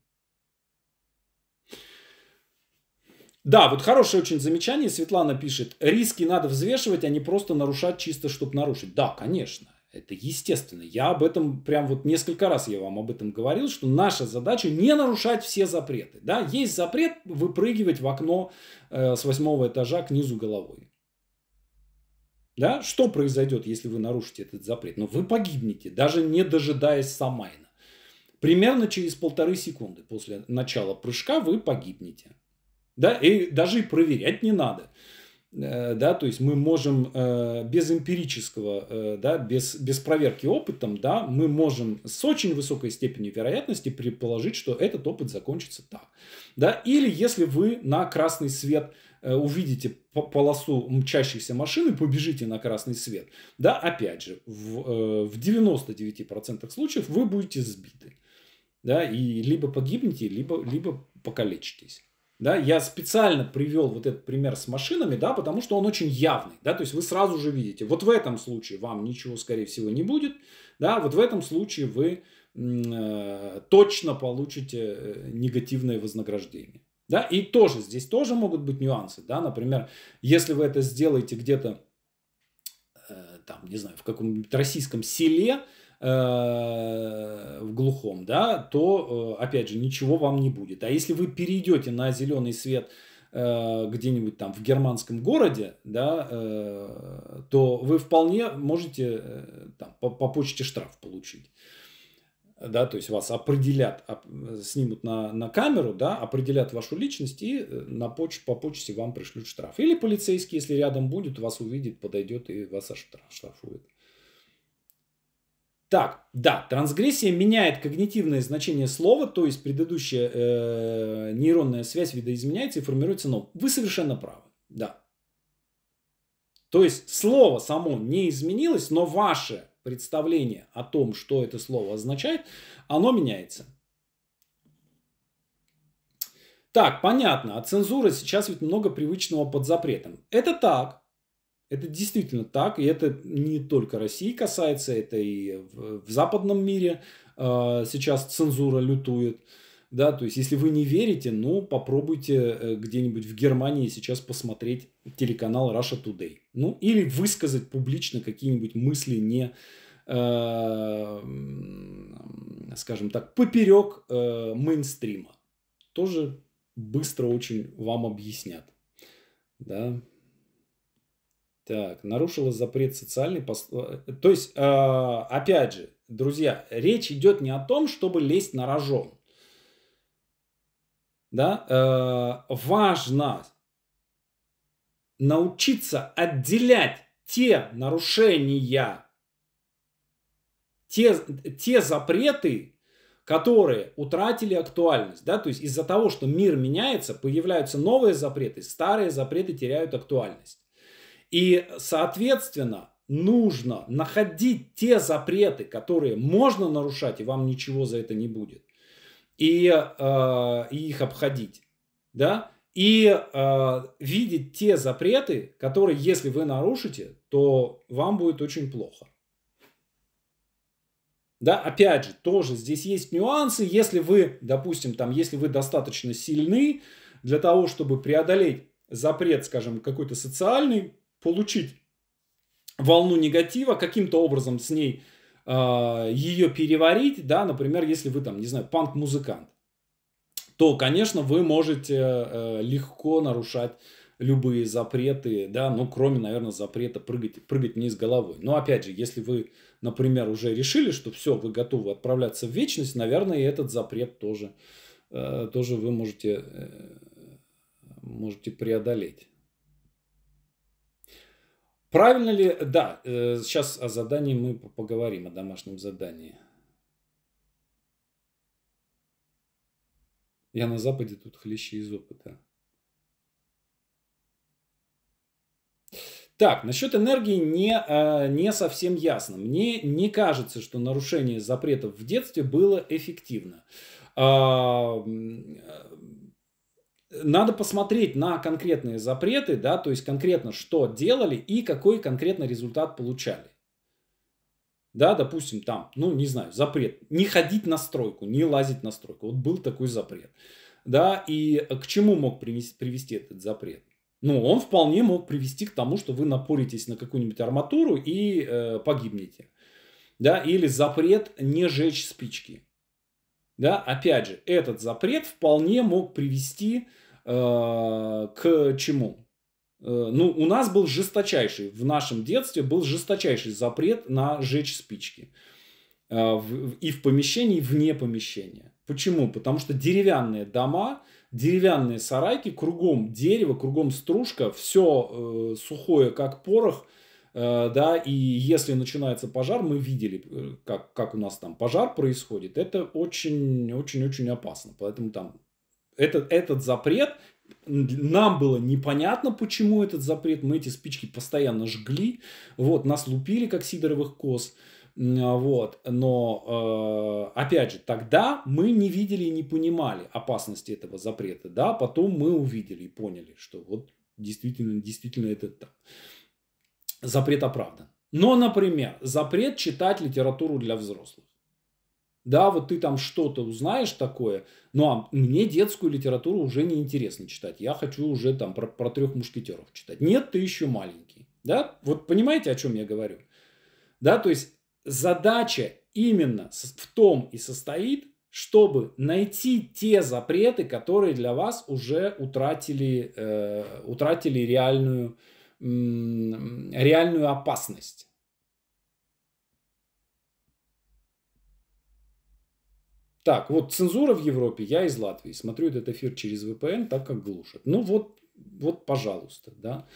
Да, вот хорошее очень замечание. Светлана пишет, риски надо взвешивать, а не просто нарушать чисто, чтобы нарушить. Да, конечно. Это естественно. Я об этом прям вот несколько раз я вам об этом говорил, что наша задача не нарушать все запреты. Да? Есть запрет выпрыгивать в окно э, с восьмого этажа к низу головой. Да? Что произойдет, если вы нарушите этот запрет? Но вы погибнете, даже не дожидаясь Самайна. Примерно через полторы секунды после начала прыжка вы погибнете. Да? И даже и проверять не надо. Э, да, то есть мы можем э, без эмпирического, э, да, без, без проверки опытом, да, мы можем с очень высокой степенью вероятности предположить, что этот опыт закончится так. Да, или если вы на красный свет увидите полосу мчащихся машины, побежите на красный свет, да, опять же, в, в 99% случаев вы будете сбиты. Да, и либо погибнете, либо, либо покалечитесь. Да, я специально привел вот этот пример с машинами, да, потому что он очень явный, да, то есть вы сразу же видите, вот в этом случае вам ничего, скорее всего, не будет, да, вот в этом случае вы э, точно получите э, негативное вознаграждение, да, и тоже здесь тоже могут быть нюансы, да, например, если вы это сделаете где-то, э, там, не знаю, в каком-нибудь российском селе, Э, в глухом, да, то, э, опять же, ничего вам не будет. А если вы перейдете на зеленый свет э, где-нибудь там в германском городе, да, то вы вполне можете там, по, по почте штраф получить да, то есть вас определят, снимут на, на камеру, да, определят вашу личность и на поч, по почте вам пришлют штраф. Или полицейский, если рядом будет, вас увидит, подойдет и вас оштрафует. Так, да, трансгрессия меняет когнитивное значение слова, то есть предыдущая э, нейронная связь видоизменяется и формируется новое. Вы совершенно правы, да. То есть слово само не изменилось, но ваше представление о том, что это слово означает, оно меняется. Так, понятно, а цензура сейчас ведь много привычного под запретом. Это так, это действительно так, и это не только России касается, это и в, в западном мире э, сейчас цензура лютует. Да, то есть, если вы не верите, ну, попробуйте э, где-нибудь в Германии сейчас посмотреть телеканал Russia Today. Ну, или высказать публично какие-нибудь мысли не, э, скажем так, поперек э, мейнстрима. Тоже быстро очень вам объяснят. Да, так, нарушила запрет социальный... Пос... Э, то есть, а, опять же, друзья, речь идет не о том, чтобы лезть на рожон. Да? А, важно научиться отделять те нарушения, те, те запреты, которые утратили актуальность. Да? То есть из-за того, что мир меняется, появляются новые запреты, старые запреты теряют актуальность. И, соответственно, нужно находить те запреты, которые можно нарушать, и вам ничего за это не будет, и, э, и их обходить. Да? И э, видеть те запреты, которые, если вы нарушите, то вам будет очень плохо. Да, опять же, тоже здесь есть нюансы. Если вы, допустим, там, если вы достаточно сильны для того, чтобы преодолеть запрет, скажем, какой-то социальный, получить волну негатива, каким-то образом с ней э, а, ее переварить, да, например, если вы там, не знаю, панк-музыкант, то, конечно, вы можете э, э легко нарушать любые запреты, да, ну, кроме, наверное, запрета прыгать, прыгать вниз головой. Но, опять же, если вы, например, уже решили, что все, вы готовы отправляться в вечность, наверное, и этот запрет тоже, э, тоже вы можете, э, можете преодолеть. Правильно ли? Да, э, сейчас о задании мы поговорим, о домашнем задании. Я на Западе тут хлеще из опыта. Так, насчет энергии не, э, не совсем ясно. Мне не кажется, что нарушение запретов в детстве было эффективно. А, надо посмотреть на конкретные запреты, да, то есть конкретно что делали и какой конкретно результат получали. Да, допустим, там, ну, не знаю, запрет. Не ходить на стройку, не лазить на стройку. Вот был такой запрет. Да, и к чему мог принести, привести этот запрет? Ну, он вполне мог привести к тому, что вы напоритесь на какую-нибудь арматуру и э, погибнете. Да, или запрет не жечь спички. Да, опять же, этот запрет вполне мог привести э, к чему? Э, ну, у нас был жесточайший, в нашем детстве был жесточайший запрет на жечь спички. Э, в, и в помещении, и вне помещения. Почему? Потому что деревянные дома, деревянные сарайки, кругом дерево, кругом стружка, все э, сухое, как порох – Э, да, и если начинается пожар, мы видели, э, как, как у нас там пожар происходит, это очень-очень-очень опасно. Поэтому там этот, этот запрет, нам было непонятно, почему этот запрет, мы эти спички постоянно жгли, вот, нас лупили, как сидоровых коз, а, вот, но, э, опять же, тогда мы не видели и не понимали опасности этого запрета, да, потом мы увидели и поняли, что вот действительно, действительно это так. Да запрет оправдан. Но, например, запрет читать литературу для взрослых. Да, вот ты там что-то узнаешь такое, но ну, а мне детскую литературу уже не интересно читать. Я хочу уже там про, про трех мушкетеров читать. Нет, ты еще маленький. Да, вот понимаете, о чем я говорю? Да, то есть задача именно в том и состоит, чтобы найти те запреты, которые для вас уже утратили, э, утратили реальную реальную опасность. Так, вот цензура в Европе, я из Латвии, смотрю этот эфир через VPN, так как глушат. Ну вот, вот пожалуйста, да.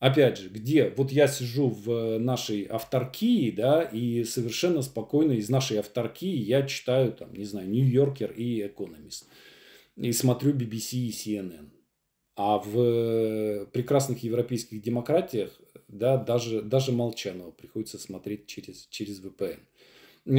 Опять же, где? Вот я сижу в э, нашей авторкии, да, и совершенно спокойно из нашей авторкии я читаю, там, не знаю, Нью-Йоркер и Экономист. И смотрю BBC и CNN. А в э, прекрасных европейских демократиях да, даже, даже Молчанова приходится смотреть через, через VPN.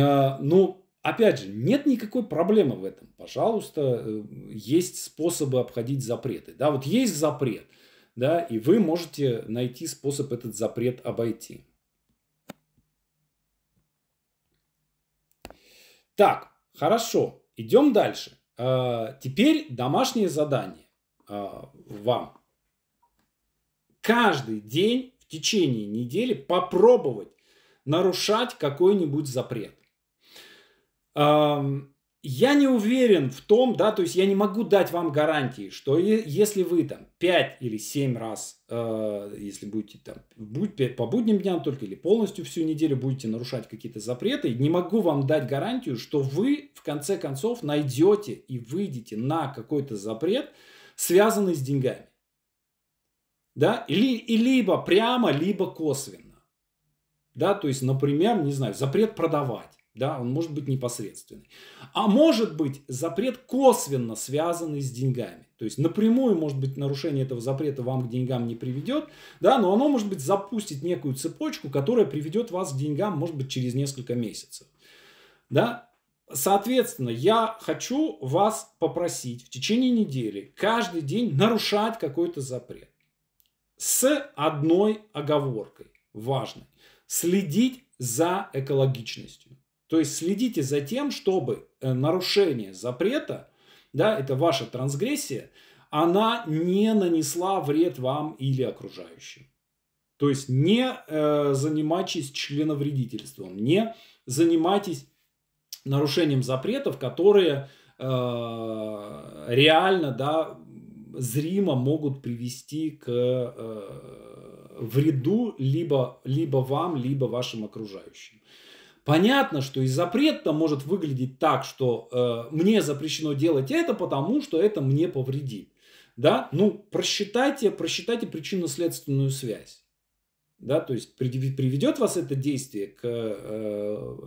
А, ну, опять же, нет никакой проблемы в этом. Пожалуйста, э, есть способы обходить запреты. Да, вот есть запрет, да, и вы можете найти способ этот запрет обойти. Так, хорошо, идем дальше. А, теперь домашнее задание. А, вам каждый день в течение недели попробовать нарушать какой-нибудь запрет. Я не уверен в том, да, то есть я не могу дать вам гарантии, что если вы там 5 или 7 раз, э, если будете там будь, по будним дням только или полностью всю неделю будете нарушать какие-то запреты, не могу вам дать гарантию, что вы в конце концов найдете и выйдете на какой-то запрет, связаны с деньгами. Да? Или, и либо прямо, либо косвенно. Да? То есть, например, не знаю, запрет продавать. Да? Он может быть непосредственный. А может быть запрет косвенно связанный с деньгами. То есть напрямую, может быть, нарушение этого запрета вам к деньгам не приведет, да, но оно, может быть, запустит некую цепочку, которая приведет вас к деньгам, может быть, через несколько месяцев. Да? Соответственно, я хочу вас попросить в течение недели каждый день нарушать какой-то запрет. С одной оговоркой важной. Следить за экологичностью. То есть следите за тем, чтобы э, нарушение запрета, да, это ваша трансгрессия, она не нанесла вред вам или окружающим. То есть не э, занимайтесь членовредительством, не занимайтесь нарушением запретов, которые э, реально, да, зримо могут привести к э, вреду либо, либо вам, либо вашим окружающим. Понятно, что и запрет-то может выглядеть так, что э, мне запрещено делать это, потому что это мне повредит. Да? Ну, просчитайте, просчитайте причинно-следственную связь да, то есть приведет вас это действие к э,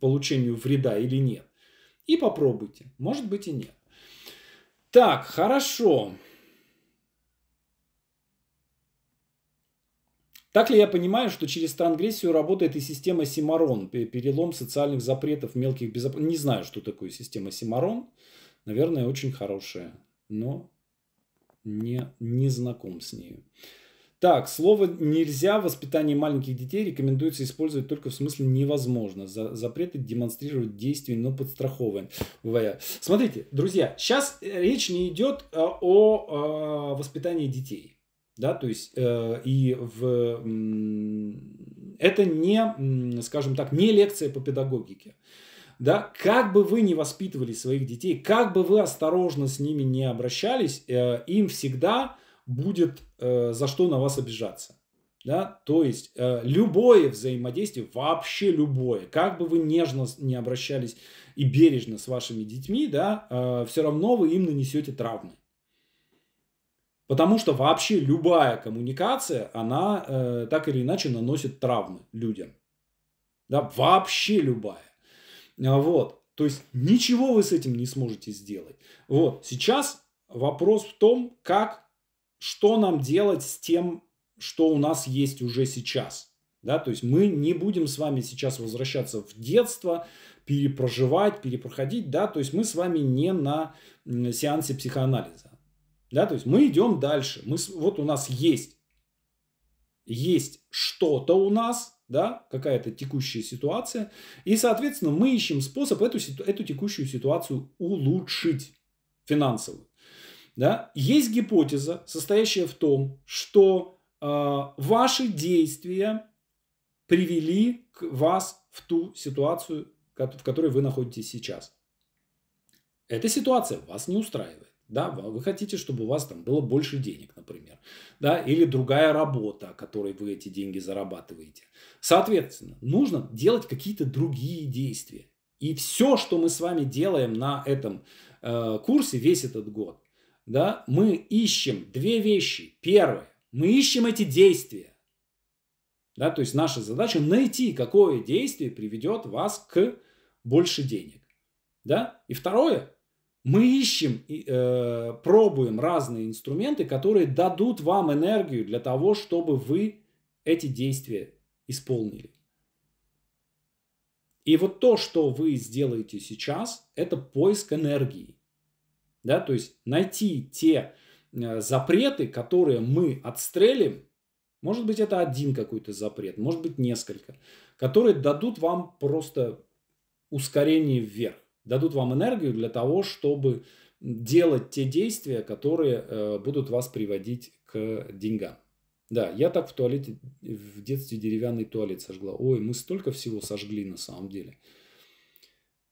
получению вреда или нет. И попробуйте, может быть и нет. Так, хорошо. Так ли я понимаю, что через трансгрессию работает и система Симарон, перелом социальных запретов мелких безопасностей? Не знаю, что такое система Симарон. Наверное, очень хорошая, но не, не знаком с нею. Так, слово «нельзя» в воспитании маленьких детей рекомендуется использовать только в смысле «невозможно». За, запреты демонстрировать действия, но подстраховываем. Смотрите, друзья, сейчас э, речь не идет э, о, о э, воспитании детей. Да, то есть, э, и в, это не, скажем так, не лекция по педагогике. Да, как бы вы ни воспитывали своих детей, как бы вы осторожно с ними не обращались, э, им всегда будет э, за что на вас обижаться. Да? То есть э, любое взаимодействие, вообще любое, как бы вы нежно не обращались и бережно с вашими детьми, да, э, все равно вы им нанесете травмы. Потому что вообще любая коммуникация, она э, так или иначе наносит травмы людям. Да, вообще любая. Э, вот. То есть ничего вы с этим не сможете сделать. Вот. Сейчас вопрос в том, как что нам делать с тем, что у нас есть уже сейчас. Да, то есть мы не будем с вами сейчас возвращаться в детство, перепроживать, перепроходить, да, то есть мы с вами не на сеансе психоанализа, да, то есть мы идем дальше, мы, вот у нас есть, есть что-то у нас, да, какая-то текущая ситуация, и, соответственно, мы ищем способ эту, эту текущую ситуацию улучшить финансовую. Да? Есть гипотеза, состоящая в том, что э, ваши действия привели к вас в ту ситуацию, в которой вы находитесь сейчас. Эта ситуация вас не устраивает. Да, вы хотите, чтобы у вас там было больше денег, например, да, или другая работа, которой вы эти деньги зарабатываете. Соответственно, нужно делать какие-то другие действия. И все, что мы с вами делаем на этом э, курсе весь этот год, да, мы ищем две вещи. Первое, мы ищем эти действия. Да, то есть наша задача найти, какое действие приведет вас к больше денег. Да? И второе, мы ищем, э, пробуем разные инструменты, которые дадут вам энергию для того, чтобы вы эти действия исполнили. И вот то, что вы сделаете сейчас, это поиск энергии да, то есть найти те э, запреты, которые мы отстрелим, может быть, это один какой-то запрет, может быть, несколько, которые дадут вам просто ускорение вверх, дадут вам энергию для того, чтобы делать те действия, которые э, будут вас приводить к деньгам. Да, я так в туалете, в детстве деревянный туалет сожгла. Ой, мы столько всего сожгли на самом деле.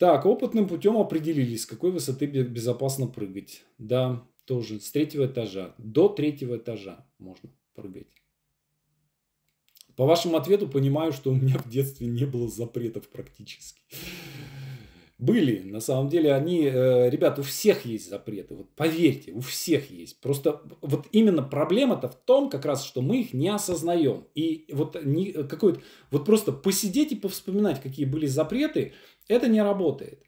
Так, опытным путем определились, с какой высоты безопасно прыгать. Да, тоже с третьего этажа. До третьего этажа можно прыгать. По вашему ответу понимаю, что у меня в детстве не было запретов практически. Были, на самом деле, они, э, ребят, у всех есть запреты, вот поверьте, у всех есть. Просто вот именно проблема-то в том, как раз, что мы их не осознаем. И вот э, какой-то, вот просто посидеть и повспоминать, какие были запреты, это не работает.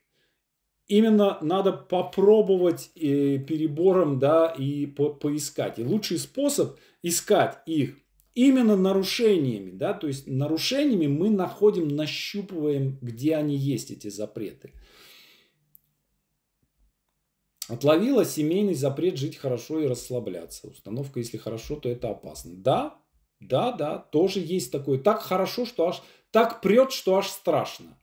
Именно надо попробовать э, перебором да, и по поискать. И лучший способ искать их именно нарушениями. Да? То есть нарушениями мы находим, нащупываем, где они есть, эти запреты. Отловила семейный запрет жить хорошо и расслабляться. Установка, если хорошо, то это опасно. Да, да, да, тоже есть такое. Так хорошо, что аж, так прет, что аж страшно.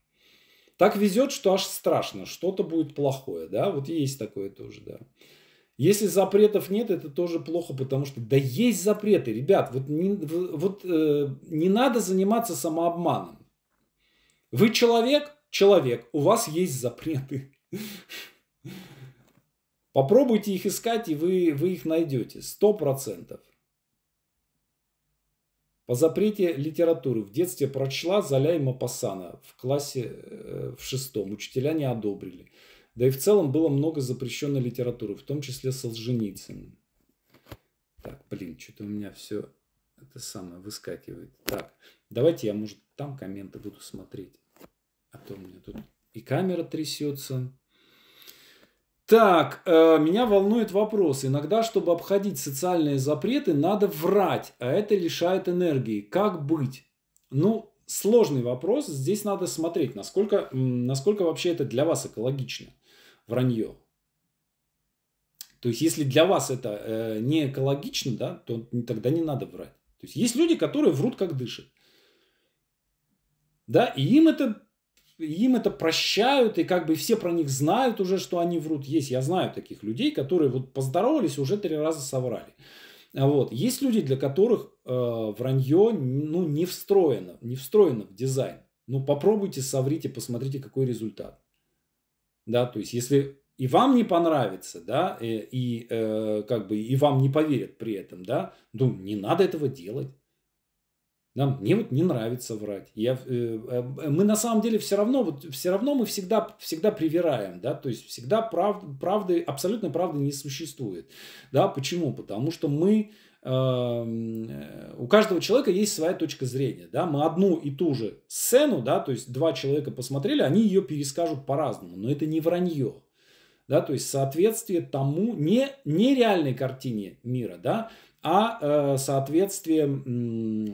Так везет, что аж страшно, что-то будет плохое, да, вот есть такое тоже, да. Если запретов нет, это тоже плохо, потому что да есть запреты, ребят, вот не, вот, э, не надо заниматься самообманом. Вы человек, человек, у вас есть запреты. Попробуйте их искать, и вы, вы их найдете, сто процентов. По запрете литературы в детстве прочла Золя и Мапасана в классе э, в шестом. Учителя не одобрили. Да и в целом было много запрещенной литературы, в том числе Солженицын. Так, блин, что-то у меня все это самое выскакивает. Так, давайте я, может, там комменты буду смотреть. А то у меня тут и камера трясется. Так, э, меня волнует вопрос. Иногда, чтобы обходить социальные запреты, надо врать, а это лишает энергии. Как быть? Ну, сложный вопрос. Здесь надо смотреть, насколько, насколько вообще это для вас экологично, вранье. То есть, если для вас это э, не экологично, да, то тогда не надо врать. То есть, есть люди, которые врут, как дышат. Да, и им это им это прощают, и как бы все про них знают уже, что они врут. Есть, я знаю таких людей, которые вот поздоровались, уже три раза соврали. А вот. Есть люди, для которых э, вранье ну, не встроено, не встроено в дизайн. Ну, попробуйте, соврите, посмотрите, какой результат. Да, то есть, если и вам не понравится, да, и, э, и э, как бы и вам не поверят при этом, да, ну, не надо этого делать. Да, мне вот не нравится врать. Я, э, э мы на самом деле все равно, вот, все равно мы всегда, всегда привираем, да, то есть всегда прав, правды, абсолютной правды не существует. Да, почему? Потому что мы, эм, э, у каждого человека есть своя точка зрения, да, мы одну и ту же сцену, да, то есть два человека посмотрели, они ее перескажут по-разному, но это не вранье, да, то есть соответствие тому, не, не реальной картине мира, да, а э, соответствие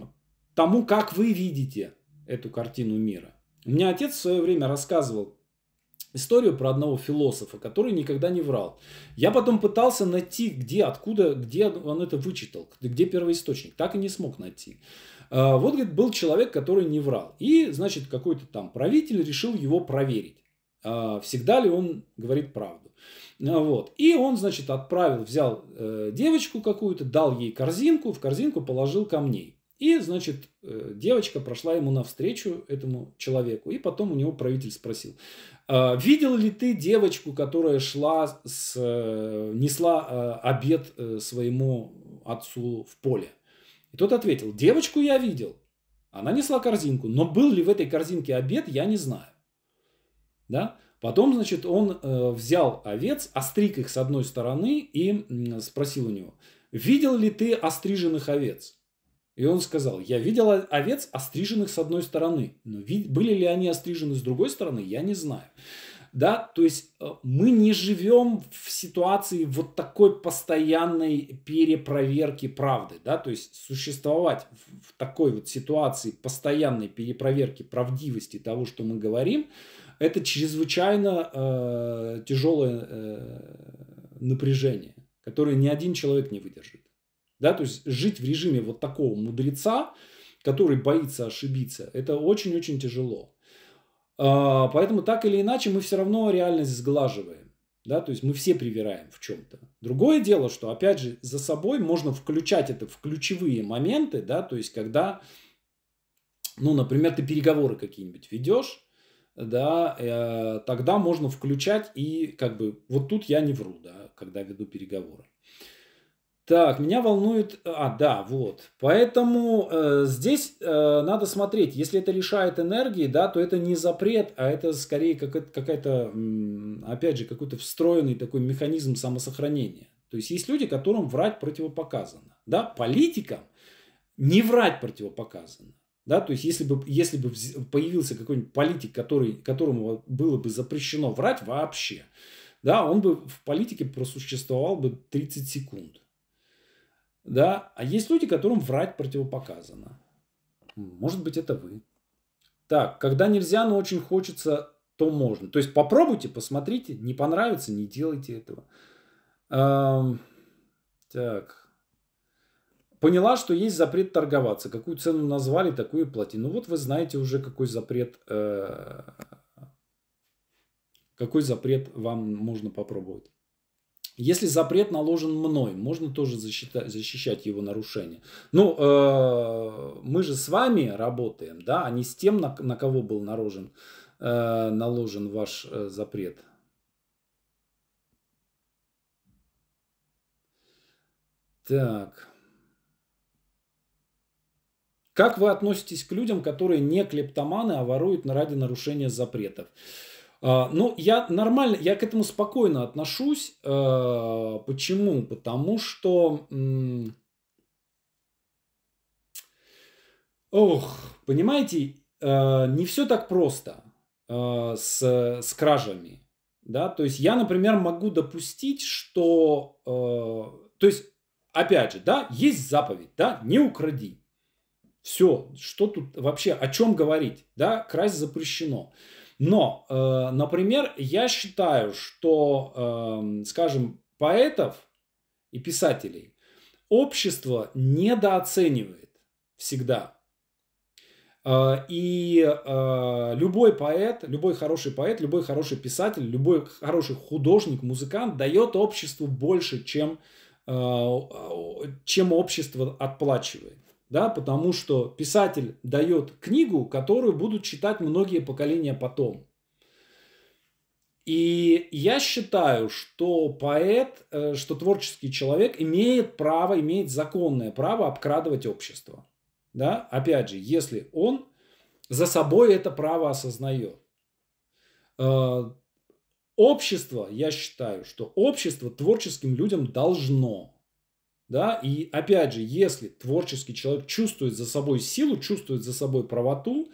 тому, как вы видите эту картину мира. У меня отец в свое время рассказывал историю про одного философа, который никогда не врал. Я потом пытался найти, где, откуда, где он это вычитал, где первоисточник. Так и не смог найти. А, вот, говорит, был человек, который не врал. И, значит, какой-то там правитель решил его проверить. А, всегда ли он говорит правду. А, вот. И он, значит, отправил, взял э, девочку какую-то, дал ей корзинку, в корзинку положил камней. И, значит, э, девочка прошла ему навстречу, этому человеку. И потом у него правитель спросил, «А видел ли ты девочку, которая шла, с, э, несла э, обед своему отцу в поле? И тот ответил, девочку я видел. Она несла корзинку, но был ли в этой корзинке обед, я не знаю. Да? Потом, значит, он взял овец, остриг их с одной стороны и спросил у него, видел ли ты остриженных овец? И он сказал, я видел овец, остриженных с одной стороны, но были ли они острижены с другой стороны, я не знаю. Да, то есть э, мы не живем в ситуации вот такой постоянной перепроверки правды, да, то есть существовать в такой вот ситуации постоянной перепроверки правдивости того, что мы говорим, это чрезвычайно э, тяжелое э, напряжение, которое ни один человек не выдержит. Да, то есть жить в режиме вот такого мудреца, который боится ошибиться, это очень-очень тяжело. А, поэтому так или иначе мы все равно реальность сглаживаем. Да, то есть мы все привираем в чем-то. Другое дело, что опять же за собой можно включать это в ключевые моменты, да, то есть когда, ну, например, ты переговоры какие-нибудь ведешь, да, э, тогда можно включать и как бы вот тут я не вру, да, когда веду переговоры. Так, меня волнует... Э, а, да, вот. Поэтому э, здесь э, надо смотреть. Если это лишает энергии, да, то это не запрет, а это скорее как, какая-то, опять же, какой-то встроенный такой механизм самосохранения. То есть есть люди, которым врать противопоказано. Да? Политикам не врать противопоказано. Да, то есть, если бы, если бы появился какой-нибудь политик, который, которому было бы запрещено врать вообще, да, он бы в политике просуществовал бы 30 секунд. Да? А есть люди, которым врать противопоказано. Может быть, это вы. Так, когда нельзя, но очень хочется, то можно. То есть попробуйте, посмотрите, не понравится, не делайте этого. Эм, так. Поняла, что есть запрет торговаться. Какую цену назвали, такую и плати. Ну вот вы знаете уже, какой запрет, э, какой запрет вам можно попробовать. Если запрет наложен мной, можно тоже защита, защищать его нарушение. Ну, э, мы же с вами работаем, да, а не с тем, на, на кого был наложен, э, наложен ваш э, запрет. Так. Как вы относитесь к людям, которые не клептоманы, а воруют ради нарушения запретов? Э, а, ну, я нормально, я к этому спокойно отношусь. А, почему? Потому что... Ох, понимаете, а, не все так просто с, с кражами. Да? То есть я, например, могу допустить, что... То есть, опять же, да, есть заповедь, да, не укради. Все, что тут вообще, о чем говорить, да, красть запрещено. Но, э, например, я считаю, что, э, скажем, поэтов и писателей общество недооценивает всегда. Э, и э, любой поэт, любой хороший поэт, любой хороший писатель, любой хороший художник, музыкант дает обществу больше, чем, э, чем общество отплачивает да, потому что писатель дает книгу, которую будут читать многие поколения потом. И я считаю, что поэт, э, что творческий человек имеет право, имеет законное право обкрадывать общество. Да? Опять же, если он за собой это право осознает. Э, общество, я считаю, что общество творческим людям должно да? И опять же, если творческий человек чувствует за собой силу, чувствует за собой правоту,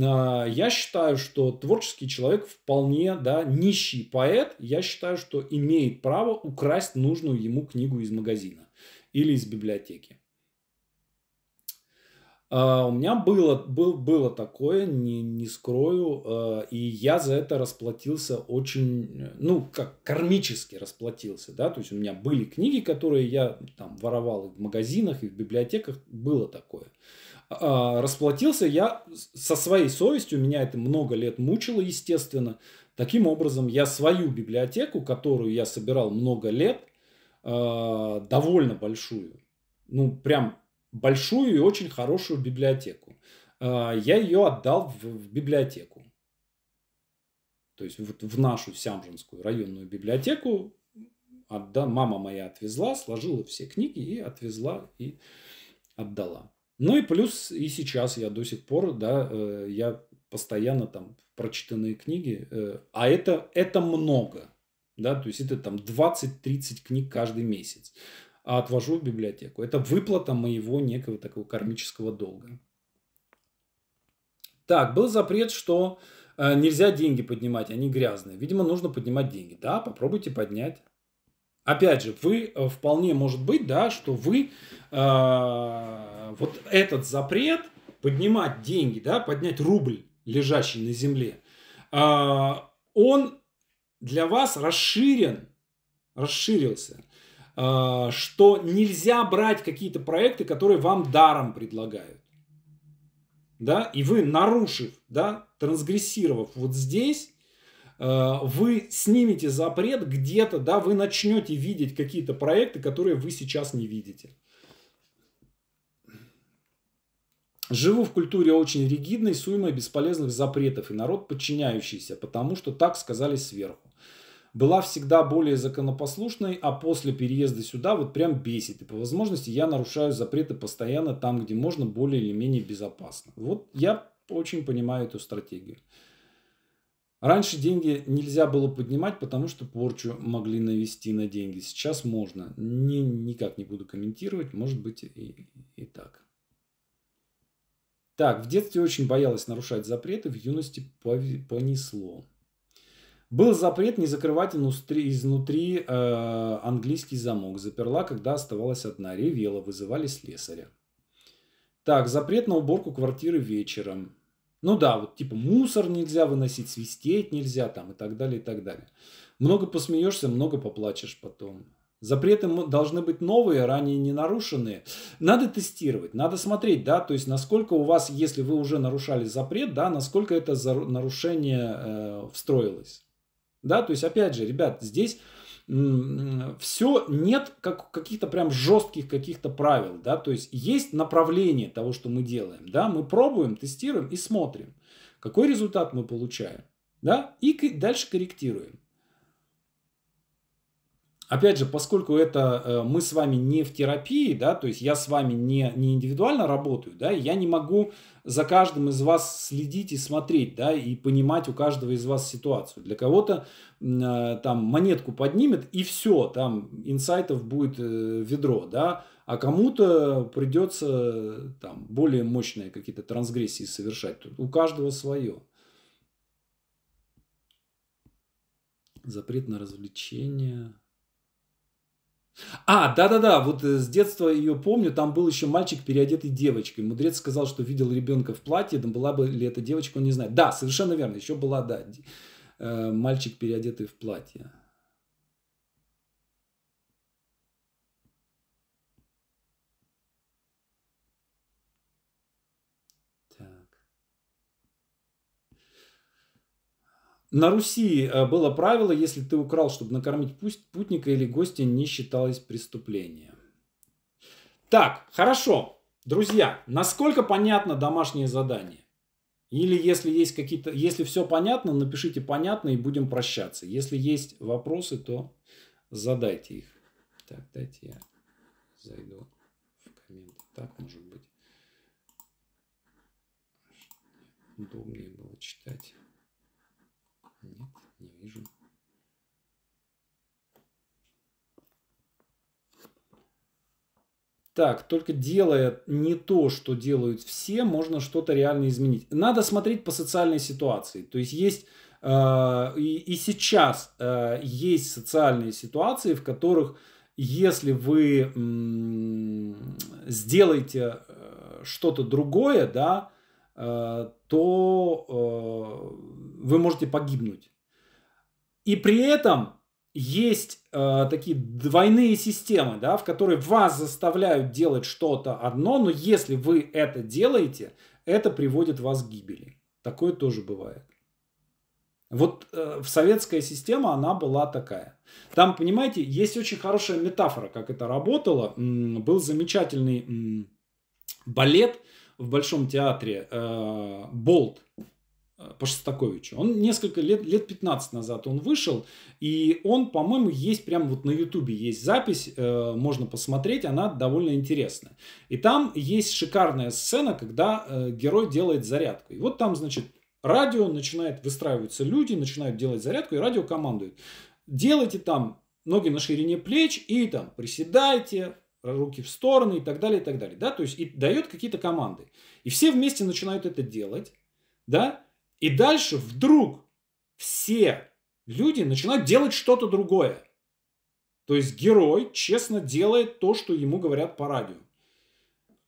а, я считаю, что творческий человек вполне да, нищий поэт. Я считаю, что имеет право украсть нужную ему книгу из магазина или из библиотеки. А, у меня было, был, было такое, не, не скрою, а, и я за это расплатился очень, э, ну, как кармически расплатился, да, то есть у меня были книги, которые я там воровал и в магазинах, и в библиотеках, было такое. А, расплатился я со своей совестью, меня это много лет мучило, естественно. Таким образом, я свою библиотеку, которую я собирал много лет, довольно большую, ну, прям большую и очень хорошую библиотеку. А, я ее отдал в библиотеку. То есть вот в нашу Сямжинскую районную библиотеку отда... мама моя отвезла, сложила все книги и отвезла и отдала. Ну и плюс и сейчас я до сих пор, да, э, я постоянно там прочитанные книги, э, а это, это много, да, то есть это там 20-30 книг каждый месяц а отвожу в библиотеку. Это выплата моего некого такого кармического долга. Так, был запрет, что э, нельзя деньги поднимать, они грязные. Видимо, нужно поднимать деньги. Да, попробуйте поднять. Опять же, вы э, вполне может быть, да, что вы э, вот этот запрет поднимать деньги, да, поднять рубль, лежащий на земле, э, он для вас расширен, расширился Э, что нельзя брать какие-то проекты, которые вам даром предлагают. Да, и вы, нарушив, да, трансгрессировав вот здесь, э, вы снимете запрет где-то, да, вы начнете видеть какие-то проекты, которые вы сейчас не видите. Живу в культуре очень ригидной, суймой бесполезных запретов и народ подчиняющийся, потому что так сказали сверху была всегда более законопослушной, а после переезда сюда вот прям бесит. И по возможности я нарушаю запреты постоянно там, где можно более или менее безопасно. Вот я очень понимаю эту стратегию. Раньше деньги нельзя было поднимать, потому что порчу могли навести на деньги. Сейчас можно. Ни, никак не буду комментировать, может быть и, и так. Так, в детстве очень боялась нарушать запреты, в юности понесло. Был запрет не закрывать изнутри, изнутри э, английский замок. Заперла, когда оставалась одна. Ревела, вызывали слесаря. Так, запрет на уборку квартиры вечером. Ну да, вот типа мусор нельзя выносить, свистеть нельзя там и так далее, и так далее. Много посмеешься, много поплачешь потом. Запреты должны быть новые, ранее не нарушенные. Надо тестировать, надо смотреть, да, то есть насколько у вас, если вы уже нарушали запрет, да, насколько это нарушение э, встроилось. Да, то есть, опять же, ребят, здесь все нет как, каких-то прям жестких каких-то правил, да, то есть есть направление того, что мы делаем, да, мы пробуем, тестируем и смотрим, какой результат мы получаем, да, и дальше корректируем. Опять же, поскольку это э, мы с вами не в терапии, да, то есть я с вами не, не индивидуально работаю, да, я не могу за каждым из вас следить и смотреть, да, и понимать у каждого из вас ситуацию. Для кого-то э, там монетку поднимет и все, там инсайтов будет э, ведро, да, а кому-то придется там более мощные какие-то трансгрессии совершать. У каждого свое. Запрет на развлечения. А, да-да-да, вот э, с детства ее помню, там был еще мальчик, переодетый девочкой. Мудрец сказал, что видел ребенка в платье, да была бы ли эта девочка, он не знает. Да, совершенно верно, еще была, да, э, мальчик, переодетый в платье. На Руси э, было правило, если ты украл, чтобы накормить путника или гостя, не считалось преступлением. Так, хорошо. Друзья, насколько понятно домашнее задание? Или если есть какие-то, если все понятно, напишите понятно и будем прощаться. Если есть вопросы, то задайте их. Так, дайте я зайду в комменты. Так, может быть, удобнее было читать. Не вижу. Так, только делая не то, что делают все, можно что-то реально изменить. Надо смотреть по социальной ситуации. То есть есть э, и, и сейчас э, есть социальные ситуации, в которых если вы м, сделаете э, что-то другое, да, э, то э, вы можете погибнуть. И при этом есть э, такие двойные системы, да, в которые вас заставляют делать что-то одно, но если вы это делаете, это приводит вас к гибели. Такое тоже бывает. Вот э, советская система, она была такая. Там, понимаете, есть очень хорошая метафора, как это работало. М-м, был замечательный м-м, балет в Большом театре э, «Болт» по Шостаковичу. Он несколько лет, лет 15 назад он вышел, и он, по-моему, есть прямо вот на Ютубе есть запись, э, можно посмотреть, она довольно интересная. И там есть шикарная сцена, когда э, герой делает зарядку. И вот там, значит, радио начинает, выстраиваться люди, начинают делать зарядку, и радио командует. Делайте там ноги на ширине плеч и там приседайте, руки в стороны и так далее, и так далее. Да? То есть и дает какие-то команды. И все вместе начинают это делать, да, и дальше вдруг все люди начинают делать что-то другое. То есть герой честно делает то, что ему говорят по радио.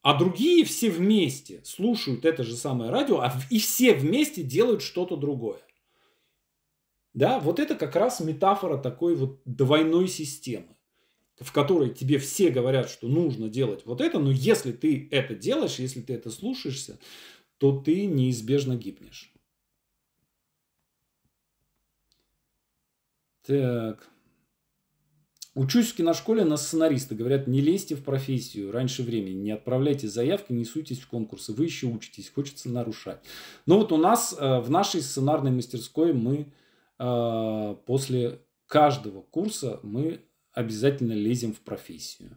А другие все вместе слушают это же самое радио, а и все вместе делают что-то другое. Да, вот это как раз метафора такой вот двойной системы, в которой тебе все говорят, что нужно делать вот это, но если ты это делаешь, если ты это слушаешься, то ты неизбежно гибнешь. Так. Учусь в киношколе на сценариста. Говорят, не лезьте в профессию раньше времени, не отправляйте заявки, не суйтесь в конкурсы. Вы еще учитесь, хочется нарушать. Но ну вот у нас э, в нашей сценарной мастерской мы э, после каждого курса мы обязательно лезем в профессию.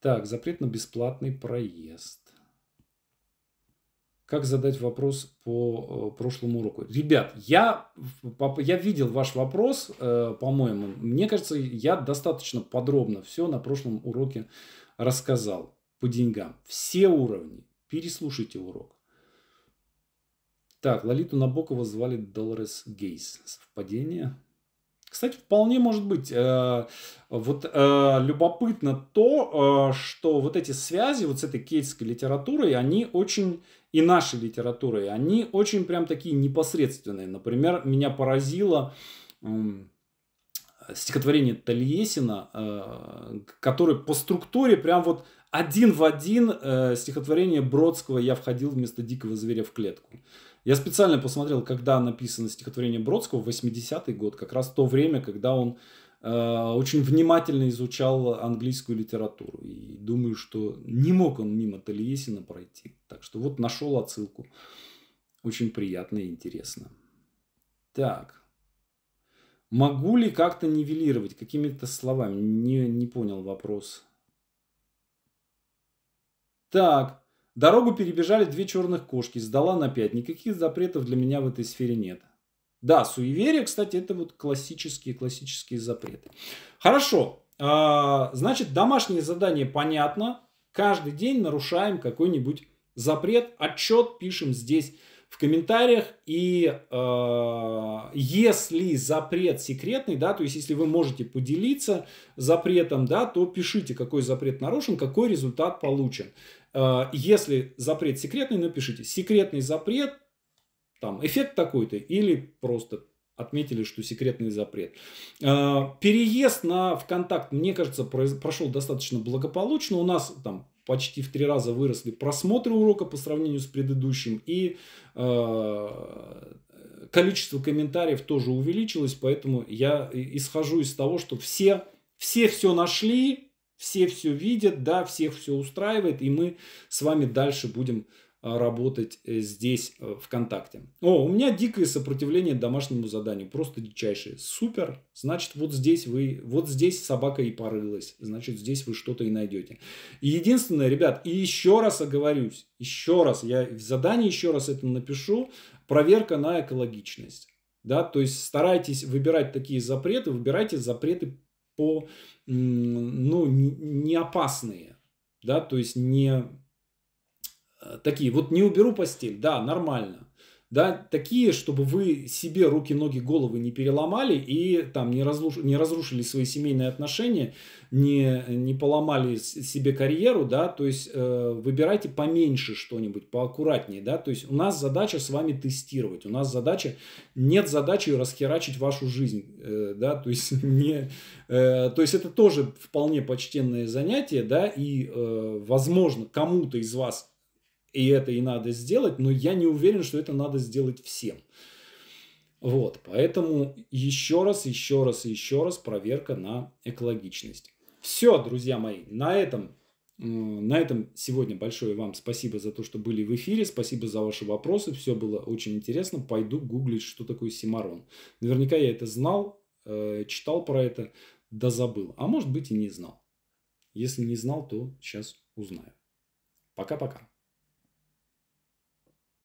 Так, запрет на бесплатный проезд как задать вопрос по э, прошлому уроку. Ребят, я, я видел ваш вопрос, э, по-моему. Мне кажется, я достаточно подробно все на прошлом уроке рассказал по деньгам. Все уровни. Переслушайте урок. Так, Лолиту Набокова звали Долорес Гейс. Совпадение? Кстати, вполне может быть. Э, вот э, любопытно то, э, что вот эти связи вот с этой кельтской литературой, они очень, и нашей литературой, они очень прям такие непосредственные. Например, меня поразило стихотворение Тольессина, которое по структуре прям вот один в один стихотворение Бродского «Я входил вместо дикого зверя в клетку». Я специально посмотрел, когда написано стихотворение Бродского, 80-й год, как раз то время, когда он э, очень внимательно изучал английскую литературу. И думаю, что не мог он мимо Талиесина пройти. Так что вот нашел отсылку. Очень приятно и интересно. Так. Могу ли как-то нивелировать какими-то словами? Не, не понял вопрос. Так. Дорогу перебежали две черных кошки, сдала на пять. Никаких запретов для меня в этой сфере нет. Да, суеверие, кстати, это вот классические-классические запреты. Хорошо, а, значит, домашнее задание понятно. Каждый день нарушаем какой-нибудь запрет, отчет пишем здесь в комментариях. И э, если запрет секретный, да, то есть если вы можете поделиться запретом, да, то пишите, какой запрет нарушен, какой результат получен. Э, если запрет секретный, напишите секретный запрет, там эффект такой-то или просто отметили, что секретный запрет. Э, переезд на ВКонтакт, мне кажется, прошел достаточно благополучно. У нас там почти в три раза выросли просмотры урока по сравнению с предыдущим, и э, количество комментариев тоже увеличилось, поэтому я исхожу из того, что все, все все нашли, все все видят, да, всех все устраивает, и мы с вами дальше будем а, работать э, здесь э, ВКонтакте. О, у меня дикое сопротивление домашнему заданию, просто дичайшее. Супер, значит вот здесь вы, вот здесь собака и порылась, значит здесь вы что-то и найдете. И единственное, ребят, и еще раз оговорюсь, еще раз, я в задании еще раз это напишу, проверка на экологичность. Да, то есть старайтесь выбирать такие запреты, выбирайте запреты по, ну, не опасные, да, то есть не такие, вот не уберу постель, да, нормально. Да, такие, чтобы вы себе руки, ноги, головы не переломали и там не, разруш... не разрушили свои семейные отношения, не, не поломали себе карьеру, да, то есть э, выбирайте поменьше что-нибудь, поаккуратнее, да, то есть у нас задача с вами тестировать, у нас задача, нет задачи расхерачить вашу жизнь, э, да, то есть не, э, то есть это тоже вполне почтенное занятие, да, и э, возможно кому-то из вас и это и надо сделать, но я не уверен, что это надо сделать всем. Вот, поэтому еще раз, еще раз, еще раз проверка на экологичность. Все, друзья мои, на этом, на этом сегодня большое вам спасибо за то, что были в эфире, спасибо за ваши вопросы, все было очень интересно. Пойду гуглить, что такое Симарон. Наверняка я это знал, э, читал про это, да забыл, а может быть и не знал. Если не знал, то сейчас узнаю. Пока-пока.